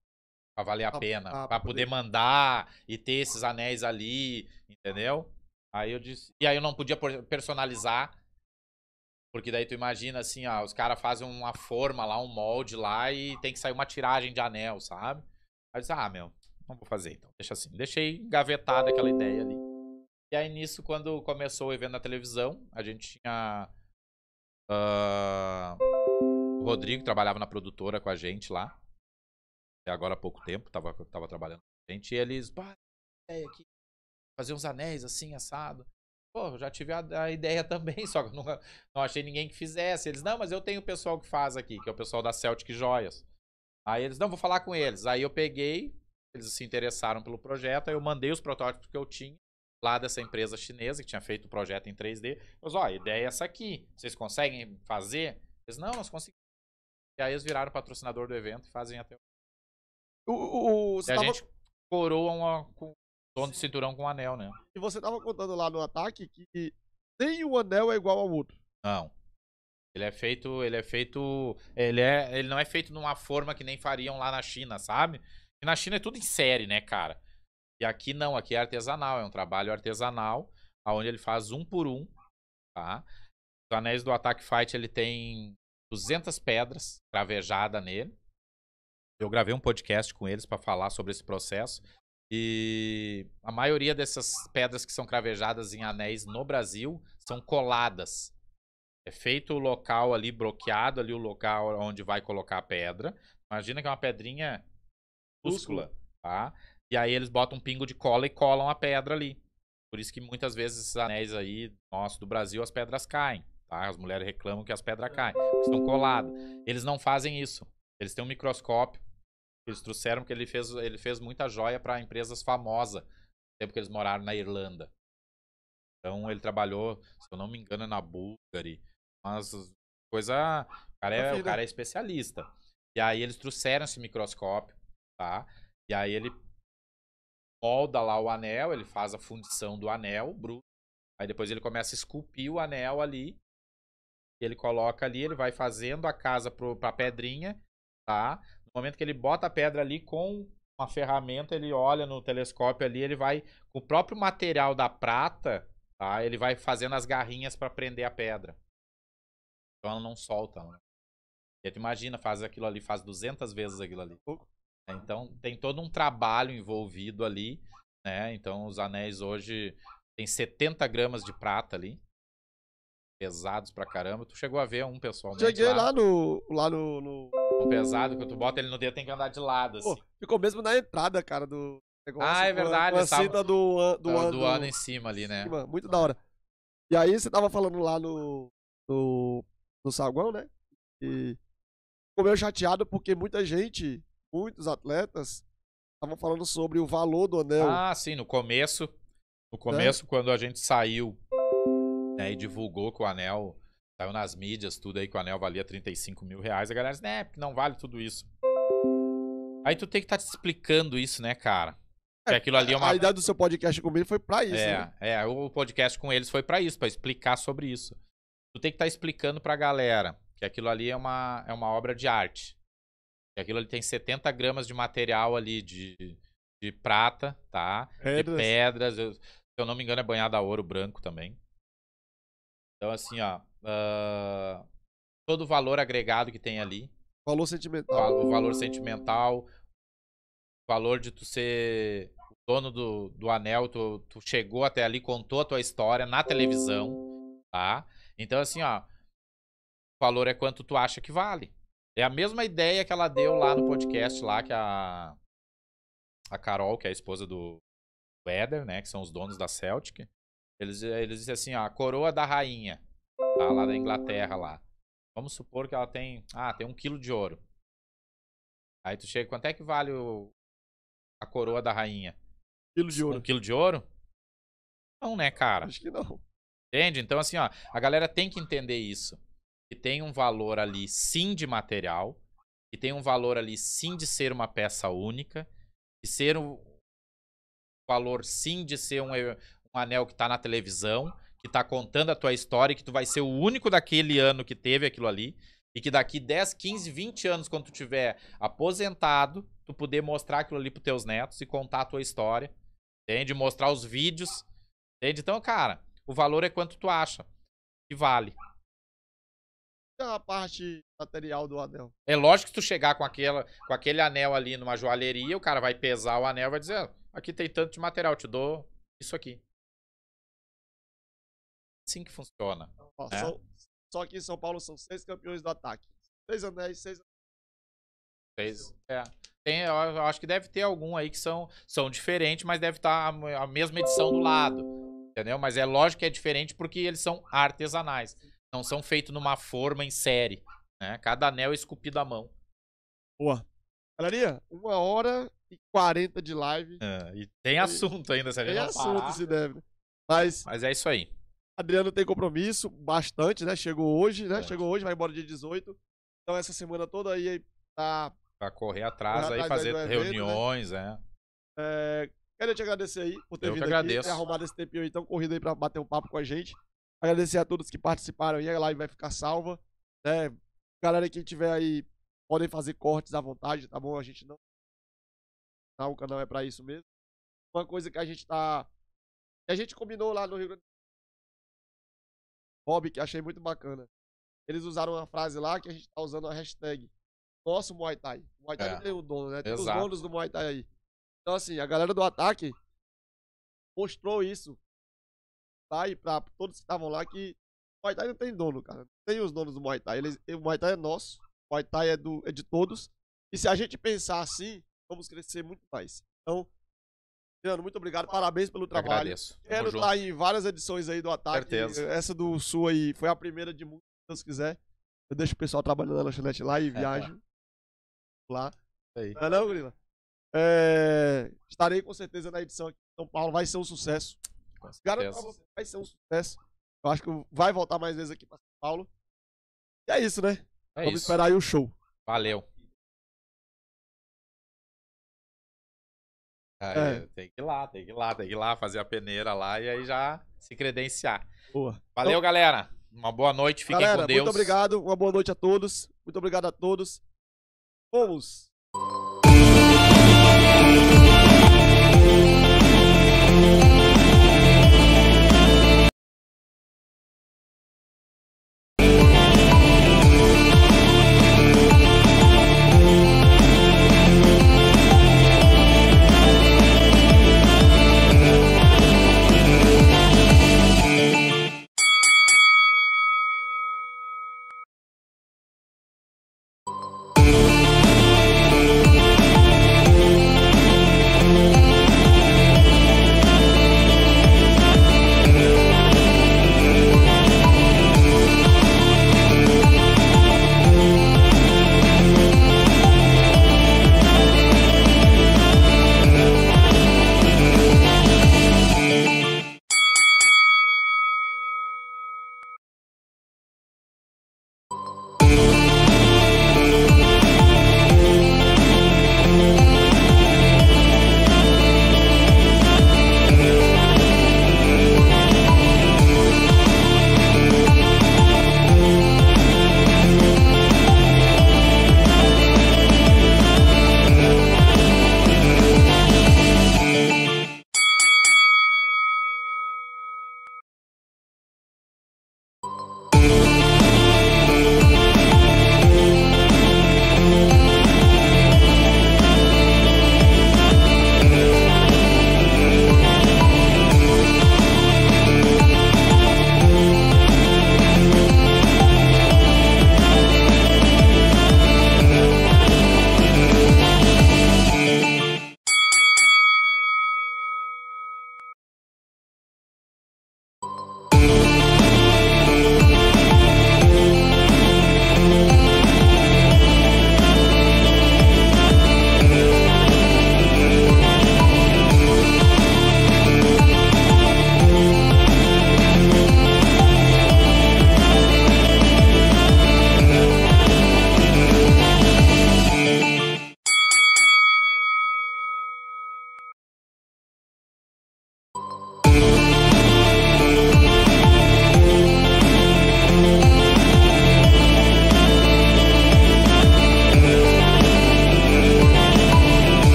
Pra valer a, a pena. A, ah, pra poder mandar e ter esses anéis ali, entendeu? Aí eu disse. E aí eu não podia personalizar. Porque daí tu imagina assim, ó, os caras fazem uma forma lá, um molde lá e tem que sair uma tiragem de anel, sabe? Aí eu disse, ah, meu, não vou fazer então. Deixa assim. Deixei gavetada aquela ideia ali. E aí nisso, quando começou o evento na televisão, a gente tinha. Uh, o Rodrigo trabalhava na produtora com a gente lá. Até agora há pouco tempo, tava, tava trabalhando com a gente. E eles, pá, ideia aqui, fazer uns anéis assim, assado. Pô, eu já tive a, a, ideia [LAUGHS] também, só que eu não, não achei ninguém que fizesse. Eles, não, mas eu tenho o pessoal que faz aqui, que é o pessoal da Celtic Joias. Aí eles, não, vou falar com eles. Aí eu peguei, eles se interessaram pelo projeto, aí eu mandei os protótipos que eu tinha lá dessa empresa chinesa que tinha feito o projeto em 3D. Eu ó, a ideia é essa aqui, vocês conseguem fazer? Eles, não, nós conseguimos. E aí eles viraram patrocinador do evento e fazem até o... O, o, e a tava... gente coroa uma, Dono de cinturão com anel, né? E você tava contando lá no ataque que nem o anel é igual ao outro. Não. Ele é feito, ele é feito, ele é, ele não é feito numa forma que nem fariam lá na China, sabe? E na China é tudo em série, né, cara? E aqui não, aqui é artesanal, é um trabalho artesanal, aonde ele faz um por um, tá? Os anéis do Attack Fight, ele tem 200 pedras cravejada nele. Eu gravei um podcast com eles para falar sobre esse processo. E a maioria dessas pedras que são cravejadas em anéis no Brasil são coladas. É feito o local ali bloqueado, ali o local onde vai colocar a pedra. Imagina que é uma pedrinha minúscula, tá? E aí eles botam um pingo de cola e colam a pedra ali. Por isso que muitas vezes esses anéis aí, nosso do Brasil, as pedras caem, tá? As mulheres reclamam que as pedras caem, estão coladas. Eles não fazem isso. Eles têm um microscópio eles trouxeram que ele fez, ele fez muita joia para empresas famosas, tempo que eles moraram na Irlanda. Então ele trabalhou, se eu não me engano, na Bulgari, mas coisa, o cara é, o cara né? é especialista. E aí eles trouxeram esse microscópio, tá? E aí ele molda lá o anel, ele faz a fundição do anel bruto. Aí depois ele começa a esculpir o anel ali. Ele coloca ali, ele vai fazendo a casa pro, pra pedrinha, tá? No momento que ele bota a pedra ali com uma ferramenta, ele olha no telescópio ali, ele vai com o próprio material da prata, tá? Ele vai fazendo as garrinhas para prender a pedra. Então ela não solta, né? E tu imagina, faz aquilo ali, faz 200 vezes aquilo ali. É, então tem todo um trabalho envolvido ali, né? Então os anéis hoje tem 70 gramas de prata ali, pesados pra caramba. Tu chegou a ver um pessoal? Cheguei lá, lá no. Lá no, no... O pesado, que tu bota ele no dedo, tem que andar de lado, assim. ficou mesmo na entrada, cara, do negócio. Ah, é verdade. Com a, com a cinta do, do, do, do ano em cima ali, né? Cima, muito da hora. E aí você tava falando lá no, no, no saguão, né? E ficou meio chateado porque muita gente, muitos atletas, estavam falando sobre o valor do anel. Ah, sim, no começo. No né? começo, né? quando a gente saiu e divulgou que o anel saiu nas mídias, tudo aí, que o anel valia 35 mil reais. A galera disse, né, porque não vale tudo isso. Aí tu tem que estar tá te explicando isso, né, cara? É, aquilo ali é uma... A ideia do seu podcast comigo foi pra isso, é, né? É, o podcast com eles foi pra isso, pra explicar sobre isso. Tu tem que estar tá explicando pra galera que aquilo ali é uma, é uma obra de arte. Que aquilo ali tem 70 gramas de material ali de, de prata, tá? Pedras. De pedras. Eu, se eu não me engano, é banhada a ouro branco também. Então, assim, ó. Uh, todo o valor agregado que tem ali. Valor sentimental. O valor sentimental. valor de tu ser dono do, do anel. Tu, tu chegou até ali, contou a tua história na televisão. Tá? Então, assim, ó. O valor é quanto tu acha que vale. É a mesma ideia que ela deu lá no podcast, lá que a. A Carol, que é a esposa do, do Éder, né? Que são os donos da Celtic. Eles, eh, eles dizem assim, ó, a coroa da rainha, tá, lá da Inglaterra lá. Vamos supor que ela tem, ah, tem um quilo de ouro. Aí tu chega, quanto é que vale o, a coroa da rainha? Quilo de ouro. Um quilo de ouro? Não, né, cara? Acho que não. Entende? Então, assim, ó, a galera tem que entender isso. Que tem um valor ali, sim, de material. Que tem um valor ali, sim, de ser uma peça única. e ser um valor, sim, de ser um, anel que tá na televisão, que tá contando a tua história, que tu vai ser o único daquele ano que teve aquilo ali. E que daqui 10, 15, 20 anos, quando tu tiver aposentado, tu poder mostrar aquilo ali pros teus netos e contar a tua história. Entende? Mostrar os vídeos. Entende? Então, cara, o valor é quanto tu acha que vale. É a parte material do anel. É lógico que tu chegar com, aquela, com aquele anel ali numa joalheria, o cara vai pesar o anel e vai dizer: ah, aqui tem tanto de material, te dou isso aqui assim que funciona. Ó, né? só, só que em São Paulo são seis campeões do ataque. Seis anéis, seis seis é. Tem, eu acho que deve ter algum aí que são, são diferentes, mas deve estar tá a, a mesma edição do lado. Entendeu? Mas é lógico que é diferente porque eles são artesanais. Não são feitos numa forma em série. Né? Cada anel é esculpido à mão. Boa. Galerinha, uma hora e quarenta de live. É, e tem assunto ainda, se a gente Tem assunto, parar. se deve. Mas, mas é isso aí. Adriano tem compromisso, bastante, né? Chegou hoje, né? É. Chegou hoje, vai embora dia 18. Então essa semana toda aí tá. Pra correr atrás, correr atrás aí, fazer evento, né? reuniões, né? é. é. Quero te agradecer aí por ter Eu vindo agradeço. ter arrumado esse tempinho aí tão corrido aí pra bater um papo com a gente. Agradecer a todos que participaram aí, a live vai ficar salva. Né? Galera que tiver aí, podem fazer cortes à vontade, tá bom? A gente não. Tá, o canal é pra isso mesmo. Uma coisa que a gente tá. A gente combinou lá no Rio Grande Bob, que achei muito bacana. Eles usaram uma frase lá que a gente tá usando a hashtag nosso Muay Thai. O Muay Thai é. tem o dono, né? Tem Exato. os donos do Muay Thai aí. Então, assim, a galera do ataque mostrou isso. Tá? E pra todos que estavam lá que o Muay Thai não tem dono, cara. Não tem os donos do Muay Thai. Eles, o Muay Thai é nosso. O Muay Thai é, do, é de todos. E se a gente pensar assim, vamos crescer muito mais. Então, Adriano, muito obrigado, parabéns pelo trabalho. Agradeço. Quero estar em várias edições aí do Ataque. Certeza. Essa do Sul aí foi a primeira de muitas, se Deus quiser. Eu deixo o pessoal trabalhando na lanchonete lá e é, viajo lá. Aí. Não é não, Grila? É... estarei com certeza na edição aqui em São Paulo, vai ser um sucesso. Garanto pra você, vai ser um sucesso. Eu acho que vai voltar mais vezes aqui pra São Paulo. E é isso, né? É Vamos isso. esperar aí o show. Valeu. É. Tem que ir lá, tem que ir lá, tem que ir lá fazer a peneira lá e aí já se credenciar. Boa. Valeu, então, galera. Uma boa noite, fiquem galera, com Deus. Muito obrigado, uma boa noite a todos. Muito obrigado a todos. Vamos!